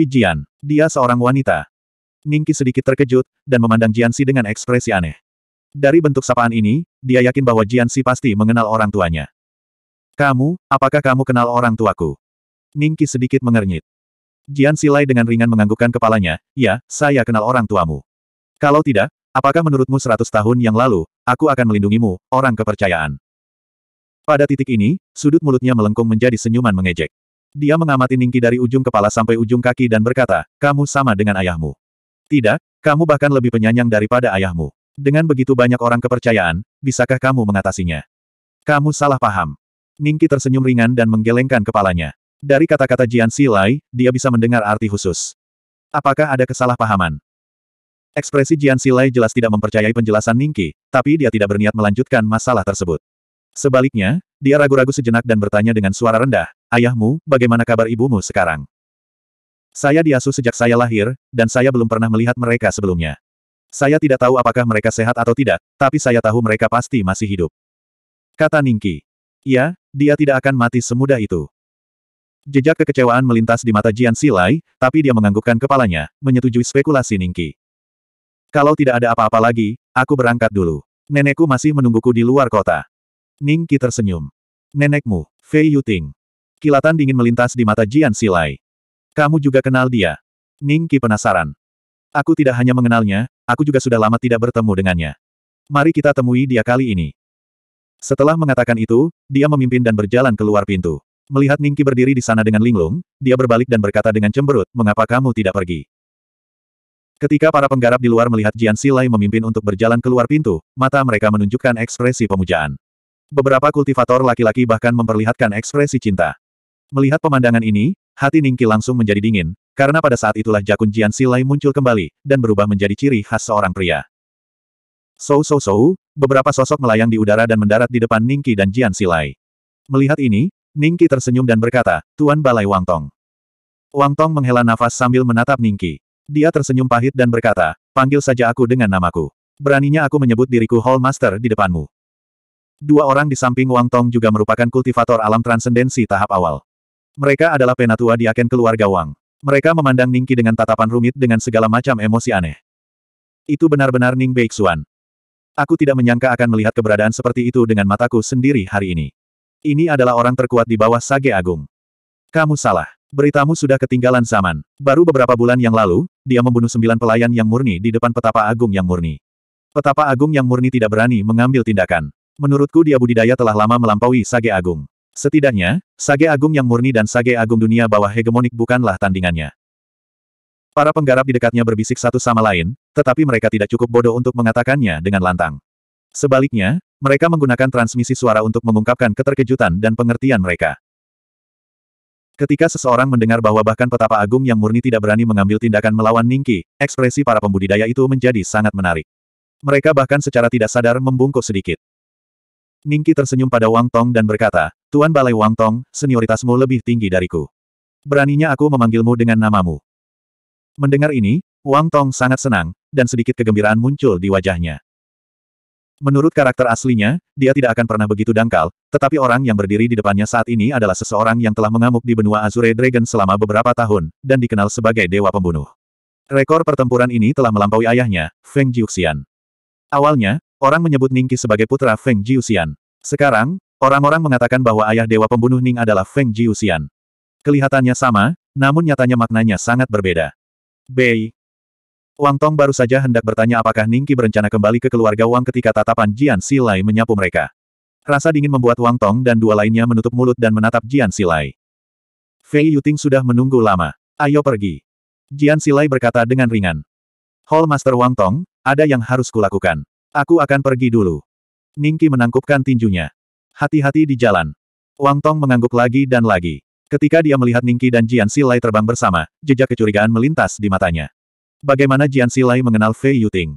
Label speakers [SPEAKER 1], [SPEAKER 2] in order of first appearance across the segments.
[SPEAKER 1] Bibi Jian, dia seorang wanita. Ningki sedikit terkejut, dan memandang Jiansi dengan ekspresi aneh. Dari bentuk sapaan ini, dia yakin bahwa Jiansi pasti mengenal orang tuanya. Kamu, apakah kamu kenal orang tuaku? Ningki sedikit mengernyit. Jiansi Silai dengan ringan menganggukkan kepalanya, ya, saya kenal orang tuamu. Kalau tidak, apakah menurutmu seratus tahun yang lalu, aku akan melindungimu, orang kepercayaan. Pada titik ini, sudut mulutnya melengkung menjadi senyuman mengejek. Dia mengamati Ningki dari ujung kepala sampai ujung kaki dan berkata, kamu sama dengan ayahmu. Tidak, kamu bahkan lebih penyanyang daripada ayahmu. Dengan begitu banyak orang kepercayaan, bisakah kamu mengatasinya? Kamu salah paham. Ningki tersenyum ringan dan menggelengkan kepalanya. Dari kata-kata Jian Silai, dia bisa mendengar arti khusus. Apakah ada kesalahpahaman? Ekspresi Jian Silai jelas tidak mempercayai penjelasan Ningki, tapi dia tidak berniat melanjutkan masalah tersebut. Sebaliknya, dia ragu-ragu sejenak dan bertanya dengan suara rendah, Ayahmu, bagaimana kabar ibumu sekarang? Saya diasuh sejak saya lahir, dan saya belum pernah melihat mereka sebelumnya. Saya tidak tahu apakah mereka sehat atau tidak, tapi saya tahu mereka pasti masih hidup. Kata Ningki. Ya, dia tidak akan mati semudah itu. Jejak kekecewaan melintas di mata Jian Silai, tapi dia menganggukkan kepalanya, menyetujui spekulasi Ningki. Kalau tidak ada apa-apa lagi, aku berangkat dulu. Nenekku masih menungguku di luar kota. Ningki tersenyum. Nenekmu, Fei Yuting. Kilatan dingin melintas di mata Jian Silai. Kamu juga kenal dia. Ning Qi penasaran. Aku tidak hanya mengenalnya, aku juga sudah lama tidak bertemu dengannya. Mari kita temui dia kali ini. Setelah mengatakan itu, dia memimpin dan berjalan keluar pintu. Melihat Ningki berdiri di sana dengan linglung, dia berbalik dan berkata dengan cemberut, mengapa kamu tidak pergi? Ketika para penggarap di luar melihat Jian Silai memimpin untuk berjalan keluar pintu, mata mereka menunjukkan ekspresi pemujaan. Beberapa kultivator laki-laki bahkan memperlihatkan ekspresi cinta. Melihat pemandangan ini, hati Ningki langsung menjadi dingin, karena pada saat itulah jakun Jian Silai muncul kembali, dan berubah menjadi ciri khas seorang pria. So-so-so, beberapa sosok melayang di udara dan mendarat di depan Ningki dan Jian Silai. Melihat ini, Ningki tersenyum dan berkata, Tuan Balai Wang Tong. Wang Tong menghela nafas sambil menatap Ningki. Dia tersenyum pahit dan berkata, panggil saja aku dengan namaku. Beraninya aku menyebut diriku Hall Master di depanmu. Dua orang di samping Wang Tong juga merupakan kultivator alam transendensi tahap awal. Mereka adalah penatua di Aken keluarga Wang. Mereka memandang Ningki dengan tatapan rumit dengan segala macam emosi aneh. Itu benar-benar Ning Beixuan. Aku tidak menyangka akan melihat keberadaan seperti itu dengan mataku sendiri hari ini. Ini adalah orang terkuat di bawah Sage Agung. Kamu salah. Beritamu sudah ketinggalan zaman. Baru beberapa bulan yang lalu, dia membunuh sembilan pelayan yang murni di depan petapa agung yang murni. Petapa agung yang murni tidak berani mengambil tindakan. Menurutku dia budidaya telah lama melampaui Sage Agung. Setidaknya, Sage Agung yang murni dan Sage Agung dunia bawah hegemonik bukanlah tandingannya. Para penggarap di dekatnya berbisik satu sama lain, tetapi mereka tidak cukup bodoh untuk mengatakannya dengan lantang. Sebaliknya, mereka menggunakan transmisi suara untuk mengungkapkan keterkejutan dan pengertian mereka. Ketika seseorang mendengar bahwa bahkan petapa agung yang murni tidak berani mengambil tindakan melawan Ningki, ekspresi para pembudidaya itu menjadi sangat menarik. Mereka bahkan secara tidak sadar membungkuk sedikit. Ningki tersenyum pada Wang Tong dan berkata, Tuan Balai Wang Tong, senioritasmu lebih tinggi dariku. Beraninya aku memanggilmu dengan namamu. Mendengar ini, Wang Tong sangat senang, dan sedikit kegembiraan muncul di wajahnya. Menurut karakter aslinya, dia tidak akan pernah begitu dangkal, tetapi orang yang berdiri di depannya saat ini adalah seseorang yang telah mengamuk di benua Azure Dragon selama beberapa tahun, dan dikenal sebagai Dewa Pembunuh. Rekor pertempuran ini telah melampaui ayahnya, Feng Jiuxian. Awalnya, Orang menyebut Ningki sebagai putra Feng Jiuxian. Sekarang, orang-orang mengatakan bahwa ayah dewa pembunuh Ning adalah Feng Jiuxian. Kelihatannya sama, namun nyatanya maknanya sangat berbeda. Bei. Wang Tong baru saja hendak bertanya apakah Ningki berencana kembali ke keluarga Wang ketika tatapan Jian Silai menyapu mereka. Rasa dingin membuat Wang Tong dan dua lainnya menutup mulut dan menatap Jian Silai. Fei Yuting sudah menunggu lama. Ayo pergi. Jian Silai berkata dengan ringan. Hall Master Wang Tong, ada yang harus kulakukan. Aku akan pergi dulu. Ningki menangkupkan tinjunya. Hati-hati di jalan. Wang Tong mengangguk lagi dan lagi. Ketika dia melihat Ningki dan Jian Silai terbang bersama, jejak kecurigaan melintas di matanya. Bagaimana Jian Silai mengenal Fei Yuting?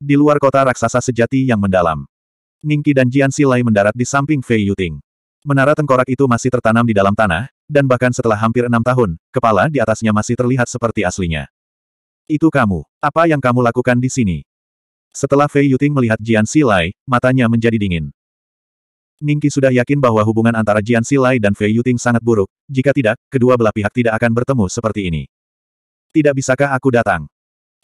[SPEAKER 1] Di luar kota raksasa sejati yang mendalam. Ningki dan Jian Silai mendarat di samping Fei Yuting. Menara tengkorak itu masih tertanam di dalam tanah, dan bahkan setelah hampir enam tahun, kepala di atasnya masih terlihat seperti aslinya. Itu kamu. Apa yang kamu lakukan di sini? Setelah Fei Yuting melihat Jian Silai, matanya menjadi dingin. Ningki sudah yakin bahwa hubungan antara Jian Silai dan Fei Yuting sangat buruk, jika tidak, kedua belah pihak tidak akan bertemu seperti ini. Tidak bisakah aku datang?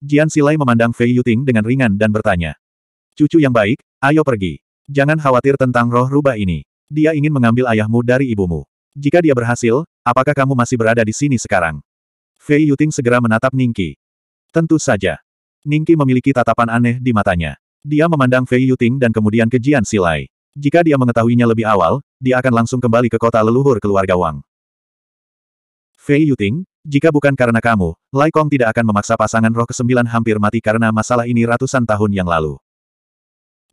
[SPEAKER 1] Jian Silai memandang Fei Yuting dengan ringan dan bertanya. Cucu yang baik, ayo pergi. Jangan khawatir tentang roh rubah ini. Dia ingin mengambil ayahmu dari ibumu. Jika dia berhasil, apakah kamu masih berada di sini sekarang? Fei Yuting segera menatap Ningki. Tentu saja. Ningki memiliki tatapan aneh di matanya. Dia memandang Fei Yuting dan kemudian ke Jian Silai. Jika dia mengetahuinya lebih awal, dia akan langsung kembali ke kota leluhur keluarga Wang. Fei Yuting, jika bukan karena kamu, Lai Kong tidak akan memaksa pasangan roh kesembilan hampir mati karena masalah ini ratusan tahun yang lalu.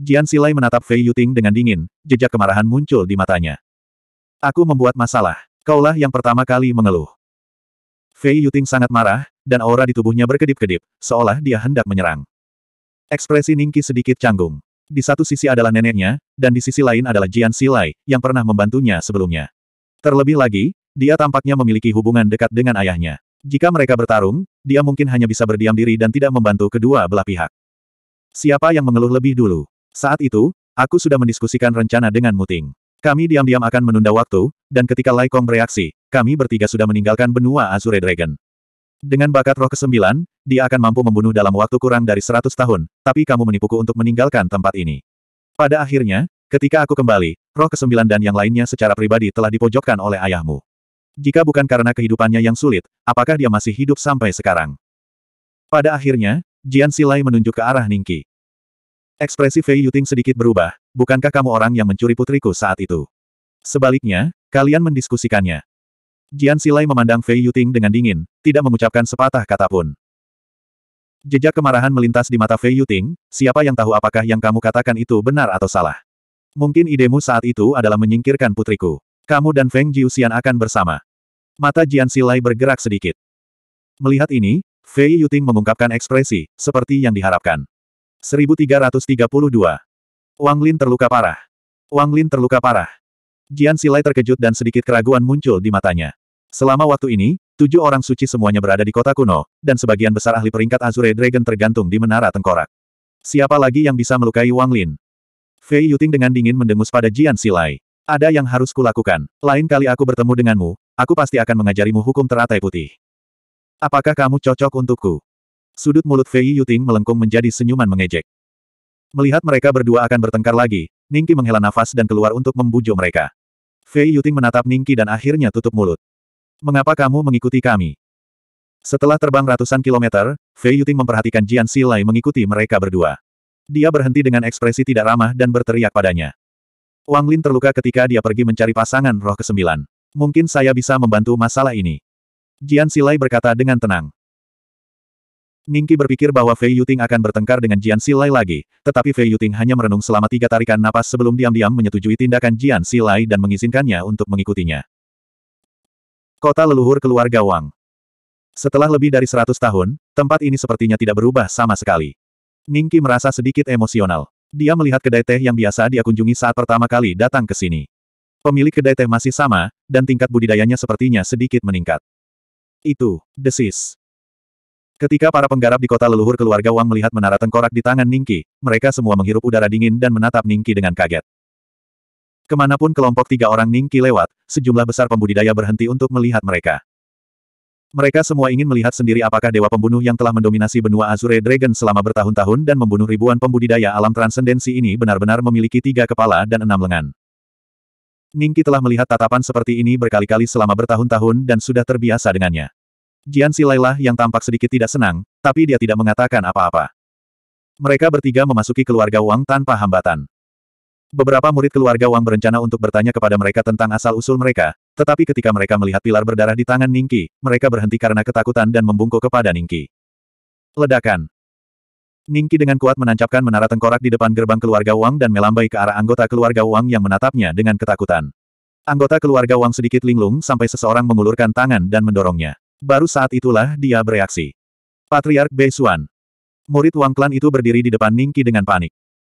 [SPEAKER 1] Jian Silai menatap Fei Yuting dengan dingin, jejak kemarahan muncul di matanya. Aku membuat masalah. Kaulah yang pertama kali mengeluh. Fei Yuting sangat marah, dan aura di tubuhnya berkedip-kedip, seolah dia hendak menyerang. Ekspresi Ningki sedikit canggung. Di satu sisi adalah neneknya, dan di sisi lain adalah Jian Silai, yang pernah membantunya sebelumnya. Terlebih lagi, dia tampaknya memiliki hubungan dekat dengan ayahnya. Jika mereka bertarung, dia mungkin hanya bisa berdiam diri dan tidak membantu kedua belah pihak. Siapa yang mengeluh lebih dulu? Saat itu, aku sudah mendiskusikan rencana dengan Muting. Kami diam-diam akan menunda waktu, dan ketika Laikong bereaksi, kami bertiga sudah meninggalkan benua Azure Dragon. Dengan bakat roh kesembilan, dia akan mampu membunuh dalam waktu kurang dari seratus tahun, tapi kamu menipuku untuk meninggalkan tempat ini. Pada akhirnya, ketika aku kembali, roh kesembilan dan yang lainnya secara pribadi telah dipojokkan oleh ayahmu. Jika bukan karena kehidupannya yang sulit, apakah dia masih hidup sampai sekarang? Pada akhirnya, Jian Silai menunjuk ke arah Ningki. Ekspresi Fei Yuting sedikit berubah, bukankah kamu orang yang mencuri putriku saat itu? Sebaliknya, kalian mendiskusikannya. Jian Silai memandang Fei Yuting dengan dingin, tidak mengucapkan sepatah kata pun. Jejak kemarahan melintas di mata Fei Yuting, siapa yang tahu apakah yang kamu katakan itu benar atau salah. Mungkin idemu saat itu adalah menyingkirkan putriku. Kamu dan Feng Jiuxian akan bersama. Mata Jian Silai bergerak sedikit. Melihat ini, Fei Yuting mengungkapkan ekspresi, seperti yang diharapkan. 1332. Wang Lin terluka parah. Wang Lin terluka parah. Jian Silai terkejut dan sedikit keraguan muncul di matanya. Selama waktu ini, tujuh orang suci semuanya berada di kota kuno, dan sebagian besar ahli peringkat Azure Dragon tergantung di menara tengkorak. Siapa lagi yang bisa melukai Wang Lin? Fei Yuting dengan dingin mendengus pada Jian Silai. Ada yang harus kulakukan. Lain kali aku bertemu denganmu, aku pasti akan mengajarimu hukum teratai putih. Apakah kamu cocok untukku? Sudut mulut Fei Yuting melengkung menjadi senyuman mengejek. Melihat mereka berdua akan bertengkar lagi, Ningki menghela nafas dan keluar untuk membujuk mereka. Fei Yuting menatap Ningki dan akhirnya tutup mulut. Mengapa kamu mengikuti kami? Setelah terbang ratusan kilometer, Fei Yuting memperhatikan Jian Silai mengikuti mereka berdua. Dia berhenti dengan ekspresi tidak ramah dan berteriak padanya. Wang Lin terluka ketika dia pergi mencari pasangan roh kesembilan. Mungkin saya bisa membantu masalah ini. Jian Silai berkata dengan tenang. Ningki berpikir bahwa Fei Yuting akan bertengkar dengan Jian Silai lagi, tetapi Fei Yuting hanya merenung selama tiga tarikan napas sebelum diam-diam menyetujui tindakan Jian Silai dan mengizinkannya untuk mengikutinya. Kota leluhur keluarga Wang Setelah lebih dari seratus tahun, tempat ini sepertinya tidak berubah sama sekali. Ningki merasa sedikit emosional. Dia melihat kedai teh yang biasa dia kunjungi saat pertama kali datang ke sini. Pemilik kedai teh masih sama, dan tingkat budidayanya sepertinya sedikit meningkat. Itu, desis. Ketika para penggarap di kota leluhur keluarga Wang melihat menara tengkorak di tangan Ningki, mereka semua menghirup udara dingin dan menatap Ningki dengan kaget. Kemanapun kelompok tiga orang Ningki lewat, sejumlah besar pembudidaya berhenti untuk melihat mereka. Mereka semua ingin melihat sendiri apakah dewa pembunuh yang telah mendominasi benua Azure Dragon selama bertahun-tahun dan membunuh ribuan pembudidaya alam transendensi ini benar-benar memiliki tiga kepala dan enam lengan. Ningki telah melihat tatapan seperti ini berkali-kali selama bertahun-tahun dan sudah terbiasa dengannya. Jian Silailah yang tampak sedikit tidak senang, tapi dia tidak mengatakan apa-apa. Mereka bertiga memasuki keluarga Wang tanpa hambatan. Beberapa murid keluarga Wang berencana untuk bertanya kepada mereka tentang asal-usul mereka, tetapi ketika mereka melihat pilar berdarah di tangan Ningki, mereka berhenti karena ketakutan dan membungkuk kepada Ningki. Ledakan. Ningki dengan kuat menancapkan menara tengkorak di depan gerbang keluarga Wang dan melambai ke arah anggota keluarga Wang yang menatapnya dengan ketakutan. Anggota keluarga Wang sedikit linglung sampai seseorang mengulurkan tangan dan mendorongnya. Baru saat itulah dia bereaksi. Patriark Bei Beisuan. Murid Wang Klan itu berdiri di depan Ningki dengan panik.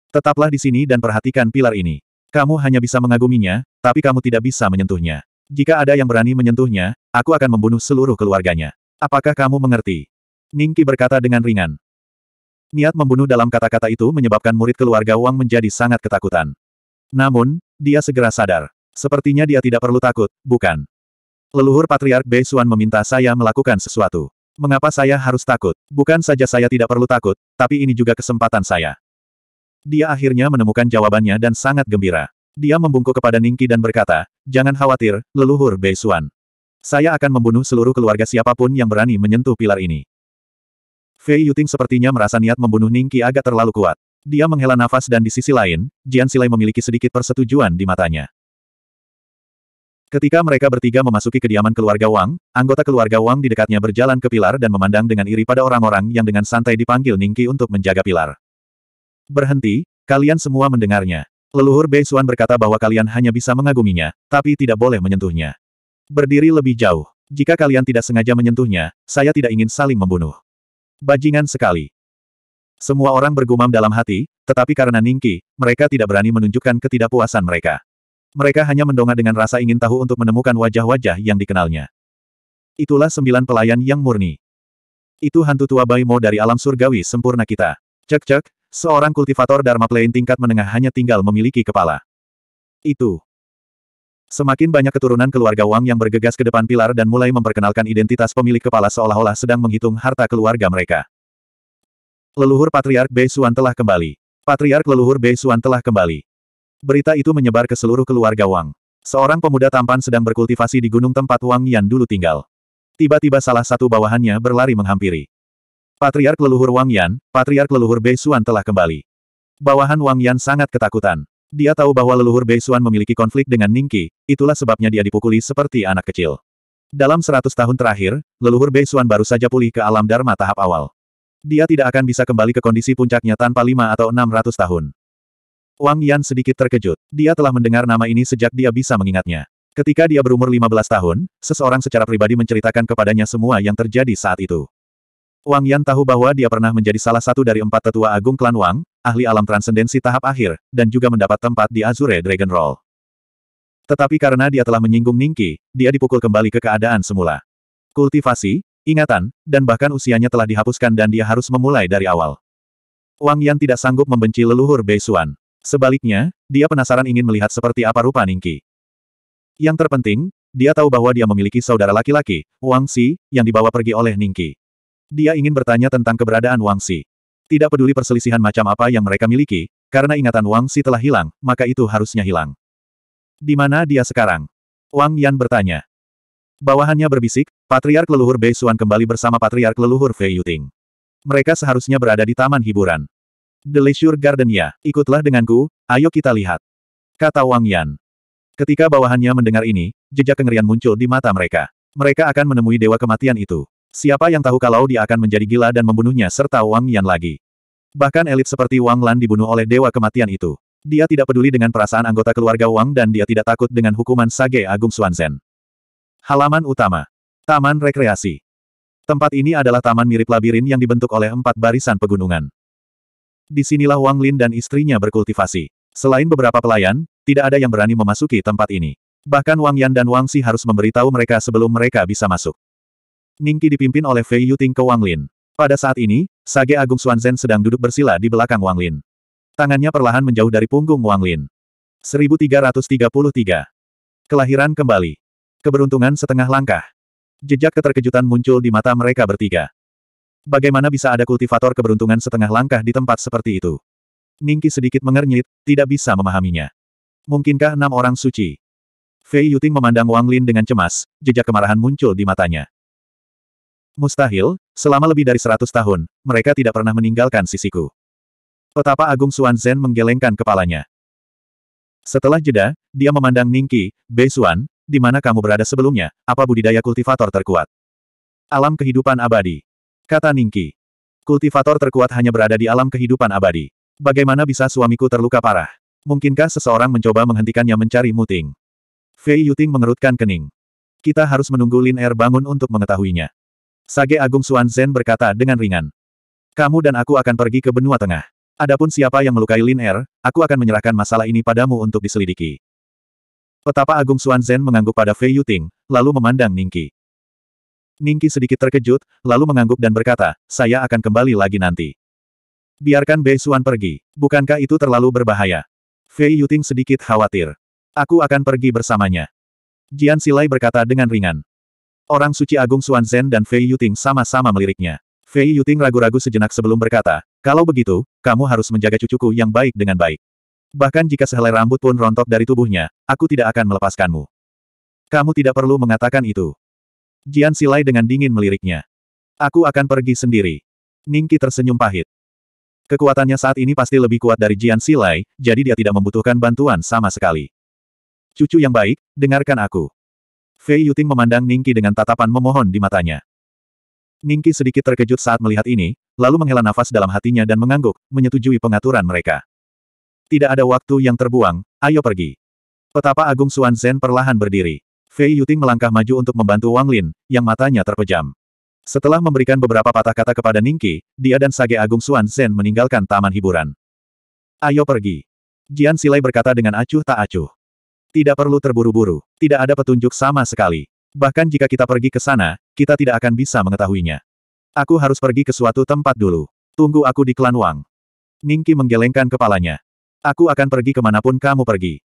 [SPEAKER 1] Tetaplah di sini dan perhatikan pilar ini. Kamu hanya bisa mengaguminya, tapi kamu tidak bisa menyentuhnya. Jika ada yang berani menyentuhnya, aku akan membunuh seluruh keluarganya. Apakah kamu mengerti? Ningki berkata dengan ringan. Niat membunuh dalam kata-kata itu menyebabkan murid keluarga Wang menjadi sangat ketakutan. Namun, dia segera sadar. Sepertinya dia tidak perlu takut, bukan? Leluhur Patriark Bei Suan meminta saya melakukan sesuatu. Mengapa saya harus takut? Bukan saja saya tidak perlu takut, tapi ini juga kesempatan saya. Dia akhirnya menemukan jawabannya dan sangat gembira. Dia membungkuk kepada Ningki dan berkata, Jangan khawatir, leluhur Bei Suan. Saya akan membunuh seluruh keluarga siapapun yang berani menyentuh pilar ini. Fei Yuting sepertinya merasa niat membunuh Ningki agak terlalu kuat. Dia menghela nafas dan di sisi lain, Jian Silai memiliki sedikit persetujuan di matanya. Ketika mereka bertiga memasuki kediaman keluarga Wang, anggota keluarga Wang di dekatnya berjalan ke pilar dan memandang dengan iri pada orang-orang yang dengan santai dipanggil Ningki untuk menjaga pilar. Berhenti, kalian semua mendengarnya. Leluhur Bei Suan berkata bahwa kalian hanya bisa mengaguminya, tapi tidak boleh menyentuhnya. Berdiri lebih jauh. Jika kalian tidak sengaja menyentuhnya, saya tidak ingin saling membunuh. Bajingan sekali. Semua orang bergumam dalam hati, tetapi karena Ningki, mereka tidak berani menunjukkan ketidakpuasan mereka. Mereka hanya mendongak dengan rasa ingin tahu untuk menemukan wajah-wajah yang dikenalnya. Itulah sembilan pelayan yang murni. Itu hantu tua Baimo dari alam surgawi sempurna kita. Cek-cek, seorang kultivator Dharma Plain tingkat menengah hanya tinggal memiliki kepala. Itu. Semakin banyak keturunan keluarga Wang yang bergegas ke depan pilar dan mulai memperkenalkan identitas pemilik kepala seolah-olah sedang menghitung harta keluarga mereka. Leluhur Patriark Bei Suan telah kembali. Patriark leluhur Bei Suan telah kembali. Berita itu menyebar ke seluruh keluarga Wang. Seorang pemuda tampan sedang berkultivasi di gunung tempat Wang Yan dulu tinggal. Tiba-tiba salah satu bawahannya berlari menghampiri. Patriark leluhur Wang Yan, Patriark leluhur Bei Xuan telah kembali. Bawahan Wang Yan sangat ketakutan. Dia tahu bahwa leluhur Bei Xuan memiliki konflik dengan Ningki, itulah sebabnya dia dipukuli seperti anak kecil. Dalam seratus tahun terakhir, leluhur Bei Xuan baru saja pulih ke alam Dharma tahap awal. Dia tidak akan bisa kembali ke kondisi puncaknya tanpa lima atau enam ratus tahun. Wang Yan sedikit terkejut. Dia telah mendengar nama ini sejak dia bisa mengingatnya. Ketika dia berumur 15 tahun, seseorang secara pribadi menceritakan kepadanya semua yang terjadi saat itu. Wang Yan tahu bahwa dia pernah menjadi salah satu dari empat tetua agung klan Wang, ahli alam transendensi tahap akhir, dan juga mendapat tempat di Azure Dragon Roll. Tetapi karena dia telah menyinggung Ningki, dia dipukul kembali ke keadaan semula. Kultivasi, ingatan, dan bahkan usianya telah dihapuskan dan dia harus memulai dari awal. Wang Yan tidak sanggup membenci leluhur Bei Xuan. Sebaliknya, dia penasaran ingin melihat seperti apa rupa Ningki. Yang terpenting, dia tahu bahwa dia memiliki saudara laki-laki, Wang Si, yang dibawa pergi oleh Ningki. Dia ingin bertanya tentang keberadaan Wang Si. Tidak peduli perselisihan macam apa yang mereka miliki, karena ingatan Wang Si telah hilang, maka itu harusnya hilang. Di mana dia sekarang? Wang Yan bertanya. Bawahannya berbisik, Patriark Leluhur Bei Suan kembali bersama Patriark Leluhur Fei Yuting. Mereka seharusnya berada di taman hiburan. Delisure Leisure Garden ya, ikutlah denganku, ayo kita lihat. Kata Wang Yan. Ketika bawahannya mendengar ini, jejak kengerian muncul di mata mereka. Mereka akan menemui dewa kematian itu. Siapa yang tahu kalau dia akan menjadi gila dan membunuhnya serta Wang Yan lagi. Bahkan elit seperti Wang Lan dibunuh oleh dewa kematian itu. Dia tidak peduli dengan perasaan anggota keluarga Wang dan dia tidak takut dengan hukuman Sage Agung Suanzen. Halaman utama. Taman rekreasi. Tempat ini adalah taman mirip labirin yang dibentuk oleh empat barisan pegunungan. Disinilah Wang Lin dan istrinya berkultivasi. Selain beberapa pelayan, tidak ada yang berani memasuki tempat ini. Bahkan Wang Yan dan Wang Si harus memberitahu mereka sebelum mereka bisa masuk. Ningki dipimpin oleh Fei Yuting ke Wang Lin. Pada saat ini, Sage Agung Xuanzen sedang duduk bersila di belakang Wang Lin. Tangannya perlahan menjauh dari punggung Wang Lin. 1333. Kelahiran kembali. Keberuntungan setengah langkah. Jejak keterkejutan muncul di mata mereka bertiga. Bagaimana bisa ada kultivator keberuntungan setengah langkah di tempat seperti itu? Ningki sedikit mengernyit, tidak bisa memahaminya. Mungkinkah enam orang suci? Fei Yuting memandang Wang Lin dengan cemas, jejak kemarahan muncul di matanya. Mustahil, selama lebih dari seratus tahun, mereka tidak pernah meninggalkan sisiku. Petapa Agung Xuan Zhen menggelengkan kepalanya. Setelah jeda, dia memandang Ningki, Bei Xuan, di mana kamu berada sebelumnya, apa budidaya kultivator terkuat? Alam kehidupan abadi. Kata Ningki. Kultivator terkuat hanya berada di alam kehidupan abadi. Bagaimana bisa suamiku terluka parah? Mungkinkah seseorang mencoba menghentikannya mencari Muting? Fei Yuting mengerutkan kening. Kita harus menunggu Lin Er bangun untuk mengetahuinya. Sage Agung Suan Zhen berkata dengan ringan. Kamu dan aku akan pergi ke benua tengah. Adapun siapa yang melukai Lin Er, aku akan menyerahkan masalah ini padamu untuk diselidiki. Petapa Agung Suan Zhen mengangguk pada Fei Yuting, lalu memandang Ningki. Ningki sedikit terkejut, lalu mengangguk dan berkata, saya akan kembali lagi nanti. Biarkan Bei Xuan pergi. Bukankah itu terlalu berbahaya? Fei Yuting sedikit khawatir. Aku akan pergi bersamanya. Jian Silai berkata dengan ringan. Orang suci agung Xuan Zhen dan Fei Yuting sama-sama meliriknya. Fei Yuting ragu-ragu sejenak sebelum berkata, kalau begitu, kamu harus menjaga cucuku yang baik dengan baik. Bahkan jika sehelai rambut pun rontok dari tubuhnya, aku tidak akan melepaskanmu. Kamu tidak perlu mengatakan itu. Jian Silai dengan dingin meliriknya. Aku akan pergi sendiri. Ningki tersenyum pahit. Kekuatannya saat ini pasti lebih kuat dari Jian Silai, jadi dia tidak membutuhkan bantuan sama sekali. Cucu yang baik, dengarkan aku. Fei Yuting memandang Ningki dengan tatapan memohon di matanya. Ningki sedikit terkejut saat melihat ini, lalu menghela nafas dalam hatinya dan mengangguk, menyetujui pengaturan mereka. Tidak ada waktu yang terbuang, ayo pergi. Petapa Agung Suan Zen perlahan berdiri. Fei Yuting melangkah maju untuk membantu Wang Lin, yang matanya terpejam. Setelah memberikan beberapa patah kata kepada Ningqi, dia dan Sage Agung Suan Zhen meninggalkan taman hiburan. Ayo pergi. Jian Silai berkata dengan acuh tak acuh. Tidak perlu terburu-buru, tidak ada petunjuk sama sekali. Bahkan jika kita pergi ke sana, kita tidak akan bisa mengetahuinya. Aku harus pergi ke suatu tempat dulu. Tunggu aku di klan Wang. Ningki menggelengkan kepalanya. Aku akan pergi kemanapun kamu pergi.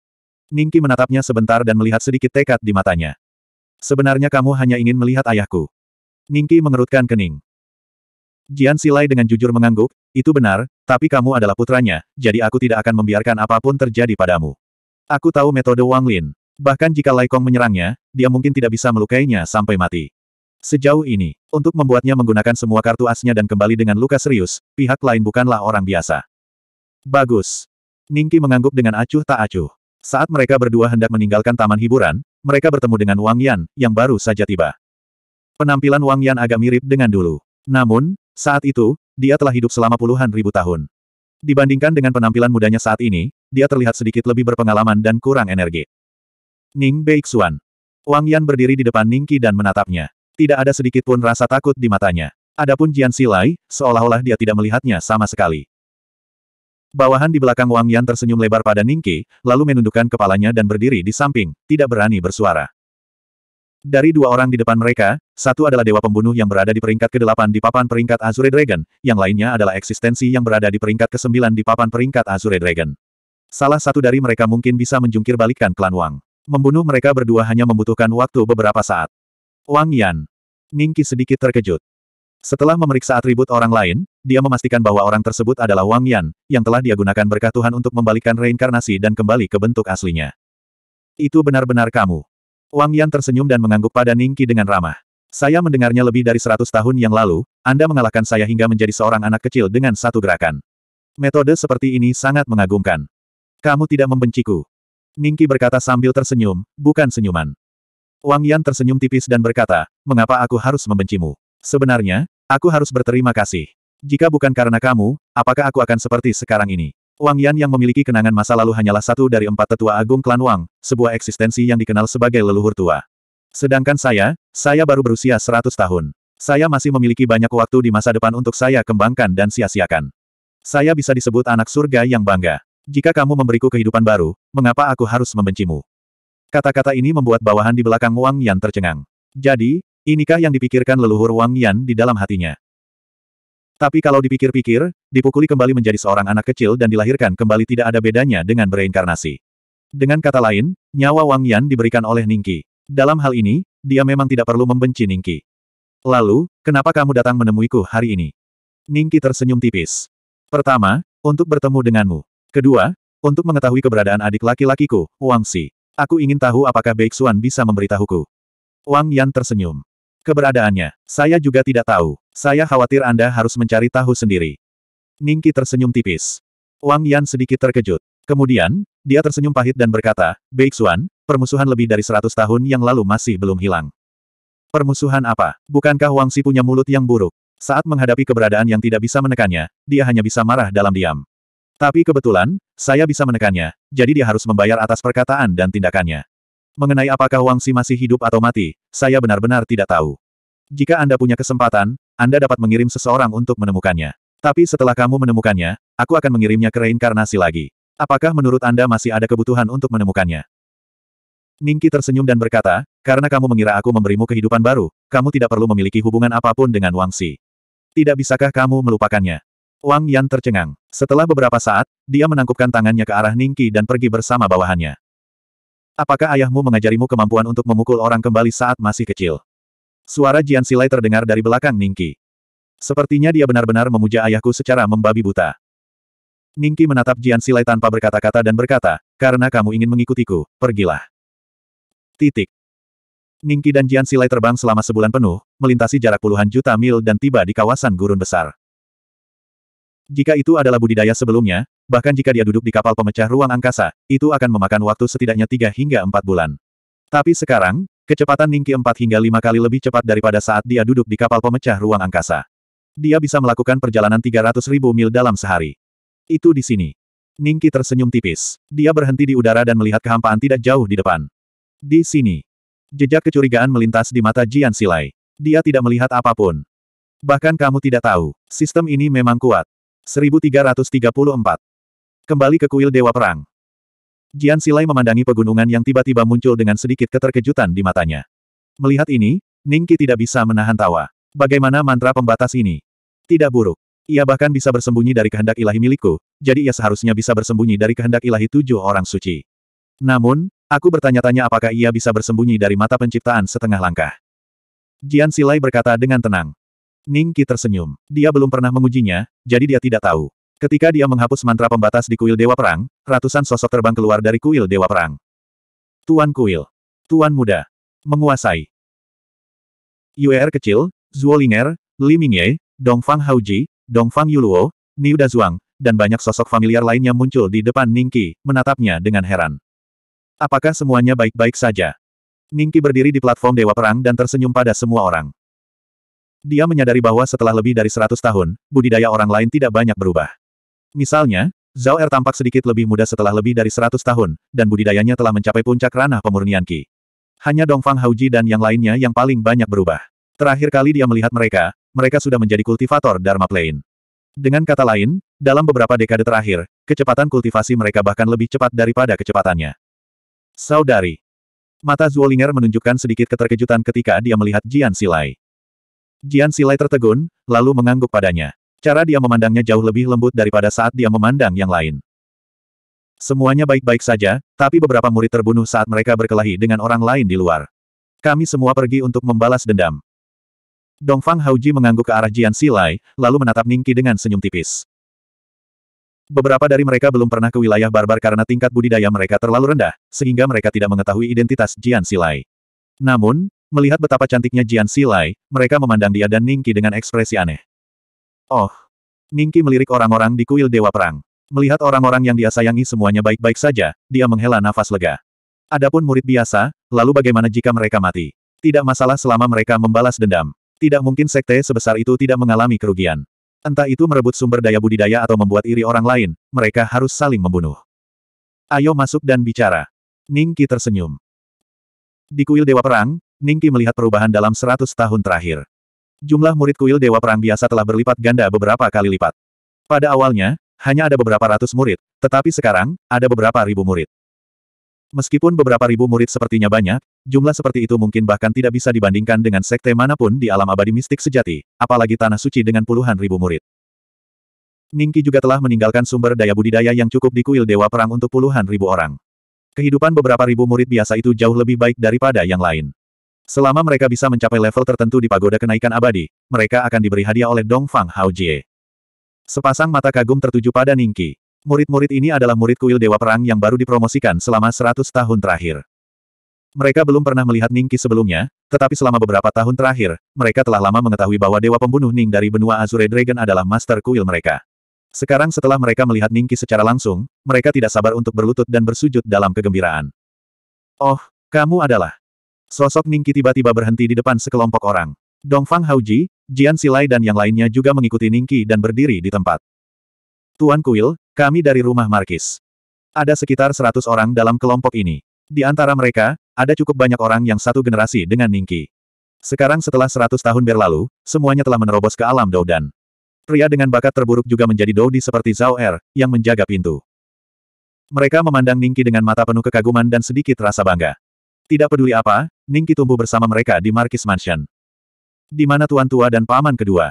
[SPEAKER 1] Ningki menatapnya sebentar dan melihat sedikit tekad di matanya. Sebenarnya kamu hanya ingin melihat ayahku. Ningki mengerutkan kening. Jian Silai dengan jujur mengangguk, itu benar, tapi kamu adalah putranya, jadi aku tidak akan membiarkan apapun terjadi padamu. Aku tahu metode Wang Lin. Bahkan jika Lai Kong menyerangnya, dia mungkin tidak bisa melukainya sampai mati. Sejauh ini, untuk membuatnya menggunakan semua kartu asnya dan kembali dengan luka serius, pihak lain bukanlah orang biasa. Bagus. Ningki mengangguk dengan acuh tak acuh. Saat mereka berdua hendak meninggalkan taman hiburan, mereka bertemu dengan Wang Yan, yang baru saja tiba. Penampilan Wang Yan agak mirip dengan dulu. Namun, saat itu, dia telah hidup selama puluhan ribu tahun. Dibandingkan dengan penampilan mudanya saat ini, dia terlihat sedikit lebih berpengalaman dan kurang energi. Ning Beixuan. Wang Yan berdiri di depan Ning Qi dan menatapnya. Tidak ada sedikit pun rasa takut di matanya. Adapun Jian Silai, seolah-olah dia tidak melihatnya sama sekali. Bawahan di belakang Wang Yan tersenyum lebar pada Ningki, lalu menundukkan kepalanya dan berdiri di samping, tidak berani bersuara. Dari dua orang di depan mereka, satu adalah dewa pembunuh yang berada di peringkat ke-8 di papan peringkat Azure Dragon, yang lainnya adalah eksistensi yang berada di peringkat ke-9 di papan peringkat Azure Dragon. Salah satu dari mereka mungkin bisa menjungkir balikan klan Wang. Membunuh mereka berdua hanya membutuhkan waktu beberapa saat. Wang Yan. Ningki sedikit terkejut. Setelah memeriksa atribut orang lain, dia memastikan bahwa orang tersebut adalah Wang Yan, yang telah dia gunakan berkat Tuhan untuk membalikkan reinkarnasi dan kembali ke bentuk aslinya. Itu benar-benar kamu. Wang Yan tersenyum dan mengangguk pada Ningki dengan ramah. Saya mendengarnya lebih dari seratus tahun yang lalu, Anda mengalahkan saya hingga menjadi seorang anak kecil dengan satu gerakan. Metode seperti ini sangat mengagumkan. Kamu tidak membenciku. Ningki berkata sambil tersenyum, bukan senyuman. Wang Yan tersenyum tipis dan berkata, mengapa aku harus membencimu? Sebenarnya, aku harus berterima kasih. Jika bukan karena kamu, apakah aku akan seperti sekarang ini? Wang Yan yang memiliki kenangan masa lalu hanyalah satu dari empat tetua agung klan Wang, sebuah eksistensi yang dikenal sebagai leluhur tua. Sedangkan saya, saya baru berusia 100 tahun. Saya masih memiliki banyak waktu di masa depan untuk saya kembangkan dan sia-siakan. Saya bisa disebut anak surga yang bangga. Jika kamu memberiku kehidupan baru, mengapa aku harus membencimu? Kata-kata ini membuat bawahan di belakang Wang Yan tercengang. Jadi, inikah yang dipikirkan leluhur Wang Yan di dalam hatinya? Tapi kalau dipikir-pikir, dipukuli kembali menjadi seorang anak kecil dan dilahirkan kembali tidak ada bedanya dengan bereinkarnasi. Dengan kata lain, nyawa Wang Yan diberikan oleh Ningki. Dalam hal ini, dia memang tidak perlu membenci Ningki. Lalu, kenapa kamu datang menemuiku hari ini? Ningki tersenyum tipis. Pertama, untuk bertemu denganmu. Kedua, untuk mengetahui keberadaan adik laki-lakiku, Wang Si. Aku ingin tahu apakah Beixuan Xuan bisa memberitahuku. Wang Yan tersenyum. Keberadaannya, saya juga tidak tahu. Saya khawatir Anda harus mencari tahu sendiri. Ningki tersenyum tipis. Wang Yan sedikit terkejut. Kemudian, dia tersenyum pahit dan berkata, Beixuan, permusuhan lebih dari seratus tahun yang lalu masih belum hilang. Permusuhan apa? Bukankah Wang Si punya mulut yang buruk? Saat menghadapi keberadaan yang tidak bisa menekannya, dia hanya bisa marah dalam diam. Tapi kebetulan, saya bisa menekannya, jadi dia harus membayar atas perkataan dan tindakannya. Mengenai apakah Wang Si masih hidup atau mati, saya benar-benar tidak tahu. Jika Anda punya kesempatan, Anda dapat mengirim seseorang untuk menemukannya. Tapi setelah kamu menemukannya, aku akan mengirimnya ke reinkarnasi lagi. Apakah menurut Anda masih ada kebutuhan untuk menemukannya? Ningki tersenyum dan berkata, karena kamu mengira aku memberimu kehidupan baru, kamu tidak perlu memiliki hubungan apapun dengan Wang Si. Tidak bisakah kamu melupakannya? Wang Yan tercengang. Setelah beberapa saat, dia menangkupkan tangannya ke arah Ningki dan pergi bersama bawahannya. Apakah ayahmu mengajarimu kemampuan untuk memukul orang kembali saat masih kecil? Suara Jian Silai terdengar dari belakang Ningki. Sepertinya dia benar-benar memuja ayahku secara membabi buta. Ningki menatap Jian Silai tanpa berkata-kata dan berkata, karena kamu ingin mengikutiku, pergilah. Titik. Ningki dan Jian Silai terbang selama sebulan penuh, melintasi jarak puluhan juta mil dan tiba di kawasan gurun besar. Jika itu adalah budidaya sebelumnya, bahkan jika dia duduk di kapal pemecah ruang angkasa, itu akan memakan waktu setidaknya 3 hingga 4 bulan. Tapi sekarang, kecepatan Ningki 4 hingga 5 kali lebih cepat daripada saat dia duduk di kapal pemecah ruang angkasa. Dia bisa melakukan perjalanan 300 ribu mil dalam sehari. Itu di sini. Ningki tersenyum tipis. Dia berhenti di udara dan melihat kehampaan tidak jauh di depan. Di sini. Jejak kecurigaan melintas di mata Jian Silai. Dia tidak melihat apapun. Bahkan kamu tidak tahu, sistem ini memang kuat. 1334. Kembali ke kuil Dewa Perang. Jian Silai memandangi pegunungan yang tiba-tiba muncul dengan sedikit keterkejutan di matanya. Melihat ini, Ningki tidak bisa menahan tawa. Bagaimana mantra pembatas ini? Tidak buruk. Ia bahkan bisa bersembunyi dari kehendak ilahi milikku, jadi ia seharusnya bisa bersembunyi dari kehendak ilahi tujuh orang suci. Namun, aku bertanya-tanya apakah ia bisa bersembunyi dari mata penciptaan setengah langkah. Jian Silai berkata dengan tenang. Ning Qi tersenyum. Dia belum pernah mengujinya, jadi dia tidak tahu. Ketika dia menghapus mantra pembatas di kuil Dewa Perang, ratusan sosok terbang keluar dari kuil Dewa Perang. Tuan Kuil. Tuan Muda. Menguasai. UER kecil, Zhuo Linger, Li Mingye, Dongfang Haoji, Dongfang Yuluo, Niu Dazuang, dan banyak sosok familiar lainnya muncul di depan Ningki, menatapnya dengan heran. Apakah semuanya baik-baik saja? Ningki berdiri di platform Dewa Perang dan tersenyum pada semua orang. Dia menyadari bahwa setelah lebih dari 100 tahun, budidaya orang lain tidak banyak berubah. Misalnya, Zhao Er tampak sedikit lebih muda setelah lebih dari 100 tahun, dan budidayanya telah mencapai puncak ranah pemurnian Qi. Hanya Dongfang Hauji dan yang lainnya yang paling banyak berubah. Terakhir kali dia melihat mereka, mereka sudah menjadi kultivator Dharma Plain. Dengan kata lain, dalam beberapa dekade terakhir, kecepatan kultivasi mereka bahkan lebih cepat daripada kecepatannya. Saudari. Mata Zuolinger menunjukkan sedikit keterkejutan ketika dia melihat Jian Silai. Jian Silai tertegun, lalu mengangguk padanya. Cara dia memandangnya jauh lebih lembut daripada saat dia memandang yang lain. Semuanya baik-baik saja, tapi beberapa murid terbunuh saat mereka berkelahi dengan orang lain di luar. Kami semua pergi untuk membalas dendam. Dongfang Hauji mengangguk ke arah Jian Silai, lalu menatap Ningki dengan senyum tipis. Beberapa dari mereka belum pernah ke wilayah barbar karena tingkat budidaya mereka terlalu rendah, sehingga mereka tidak mengetahui identitas Jian Silai. Namun, Melihat betapa cantiknya Jian Silai, mereka memandang dia dan Ningki dengan ekspresi aneh. Oh! Ningki melirik orang-orang di kuil Dewa Perang. Melihat orang-orang yang dia sayangi semuanya baik-baik saja, dia menghela nafas lega. Adapun murid biasa, lalu bagaimana jika mereka mati? Tidak masalah selama mereka membalas dendam. Tidak mungkin sekte sebesar itu tidak mengalami kerugian. Entah itu merebut sumber daya budidaya atau membuat iri orang lain, mereka harus saling membunuh. Ayo masuk dan bicara. Ningki tersenyum. Di kuil Dewa Perang, Ningki melihat perubahan dalam seratus tahun terakhir. Jumlah murid kuil Dewa Perang biasa telah berlipat ganda beberapa kali lipat. Pada awalnya, hanya ada beberapa ratus murid, tetapi sekarang, ada beberapa ribu murid. Meskipun beberapa ribu murid sepertinya banyak, jumlah seperti itu mungkin bahkan tidak bisa dibandingkan dengan sekte manapun di alam abadi mistik sejati, apalagi tanah suci dengan puluhan ribu murid. Ningki juga telah meninggalkan sumber daya budidaya yang cukup di kuil Dewa Perang untuk puluhan ribu orang. Kehidupan beberapa ribu murid biasa itu jauh lebih baik daripada yang lain. Selama mereka bisa mencapai level tertentu di pagoda kenaikan abadi, mereka akan diberi hadiah oleh Dong Fang Haojie. Sepasang mata kagum tertuju pada Ningki. Murid-murid ini adalah murid kuil Dewa Perang yang baru dipromosikan selama 100 tahun terakhir. Mereka belum pernah melihat Ningki sebelumnya, tetapi selama beberapa tahun terakhir, mereka telah lama mengetahui bahwa Dewa Pembunuh Ning dari benua Azure Dragon adalah master kuil mereka. Sekarang setelah mereka melihat Ningki secara langsung, mereka tidak sabar untuk berlutut dan bersujud dalam kegembiraan. Oh, kamu adalah Sosok Ningki tiba-tiba berhenti di depan sekelompok orang. Dongfang Hauji, Jian Silai dan yang lainnya juga mengikuti Ningki dan berdiri di tempat. Tuan Kuil, kami dari rumah Markis. Ada sekitar 100 orang dalam kelompok ini. Di antara mereka, ada cukup banyak orang yang satu generasi dengan Ningki. Sekarang setelah 100 tahun berlalu, semuanya telah menerobos ke alam Doudan. Pria dengan bakat terburuk juga menjadi Doudi seperti Zhao Er, yang menjaga pintu. Mereka memandang Ningki dengan mata penuh kekaguman dan sedikit rasa bangga. Tidak peduli apa, Ningki tumbuh bersama mereka di Markis Mansion. Di mana tuan tua dan paman kedua.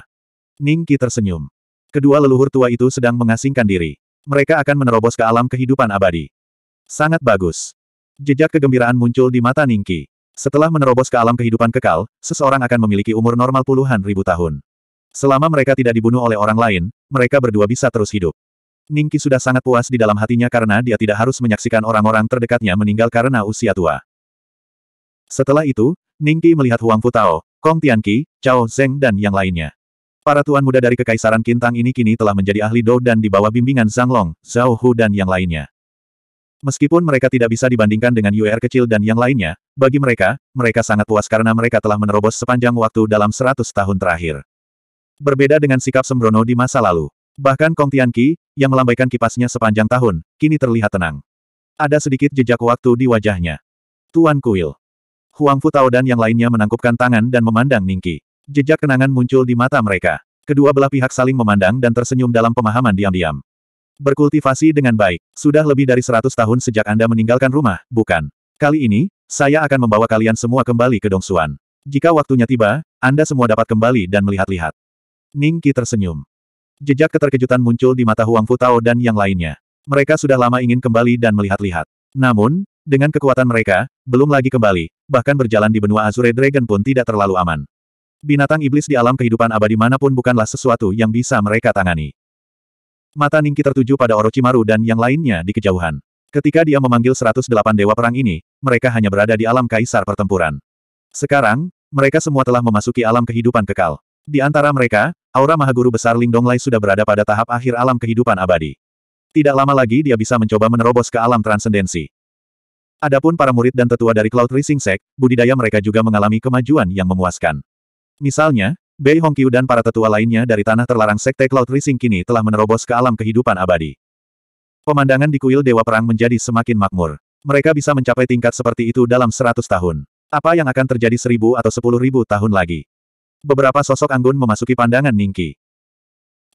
[SPEAKER 1] Ningki tersenyum. Kedua leluhur tua itu sedang mengasingkan diri. Mereka akan menerobos ke alam kehidupan abadi. Sangat bagus. Jejak kegembiraan muncul di mata Ningki. Setelah menerobos ke alam kehidupan kekal, seseorang akan memiliki umur normal puluhan ribu tahun. Selama mereka tidak dibunuh oleh orang lain, mereka berdua bisa terus hidup. Ningki sudah sangat puas di dalam hatinya karena dia tidak harus menyaksikan orang-orang terdekatnya meninggal karena usia tua. Setelah itu, Qi melihat Huang Tao, Kong Tianqi, Cao Zeng dan yang lainnya. Para tuan muda dari Kekaisaran Kintang ini kini telah menjadi ahli Dou dan di bawah bimbingan Zhang Long, Zhao Hu dan yang lainnya. Meskipun mereka tidak bisa dibandingkan dengan UR kecil dan yang lainnya, bagi mereka, mereka sangat puas karena mereka telah menerobos sepanjang waktu dalam 100 tahun terakhir. Berbeda dengan sikap sembrono di masa lalu. Bahkan Kong Tianqi, yang melambaikan kipasnya sepanjang tahun, kini terlihat tenang. Ada sedikit jejak waktu di wajahnya. Tuan Kuil. Huang Fu Tao dan yang lainnya menangkupkan tangan dan memandang Ningki. Jejak kenangan muncul di mata mereka. Kedua belah pihak saling memandang dan tersenyum dalam pemahaman diam-diam. Berkultivasi dengan baik. Sudah lebih dari seratus tahun sejak Anda meninggalkan rumah, bukan? Kali ini, saya akan membawa kalian semua kembali ke Dongsuan. Jika waktunya tiba, Anda semua dapat kembali dan melihat-lihat. Ningki tersenyum. Jejak keterkejutan muncul di mata Huang Fu Tao dan yang lainnya. Mereka sudah lama ingin kembali dan melihat-lihat. Namun, dengan kekuatan mereka, belum lagi kembali, bahkan berjalan di benua Azure Dragon pun tidak terlalu aman. Binatang iblis di alam kehidupan abadi manapun bukanlah sesuatu yang bisa mereka tangani. Mata Ningki tertuju pada Orochimaru dan yang lainnya di kejauhan. Ketika dia memanggil 108 dewa perang ini, mereka hanya berada di alam kaisar pertempuran. Sekarang, mereka semua telah memasuki alam kehidupan kekal. Di antara mereka, aura mahaguru besar Ling Donglai sudah berada pada tahap akhir alam kehidupan abadi. Tidak lama lagi dia bisa mencoba menerobos ke alam transendensi. Adapun para murid dan tetua dari Cloud Rising Sect, budidaya mereka juga mengalami kemajuan yang memuaskan. Misalnya, Bei Hongqiu dan para tetua lainnya dari tanah terlarang Sekte Cloud Rising kini telah menerobos ke alam kehidupan abadi. Pemandangan di kuil Dewa Perang menjadi semakin makmur. Mereka bisa mencapai tingkat seperti itu dalam seratus tahun. Apa yang akan terjadi seribu atau sepuluh ribu tahun lagi? Beberapa sosok anggun memasuki pandangan Ningki.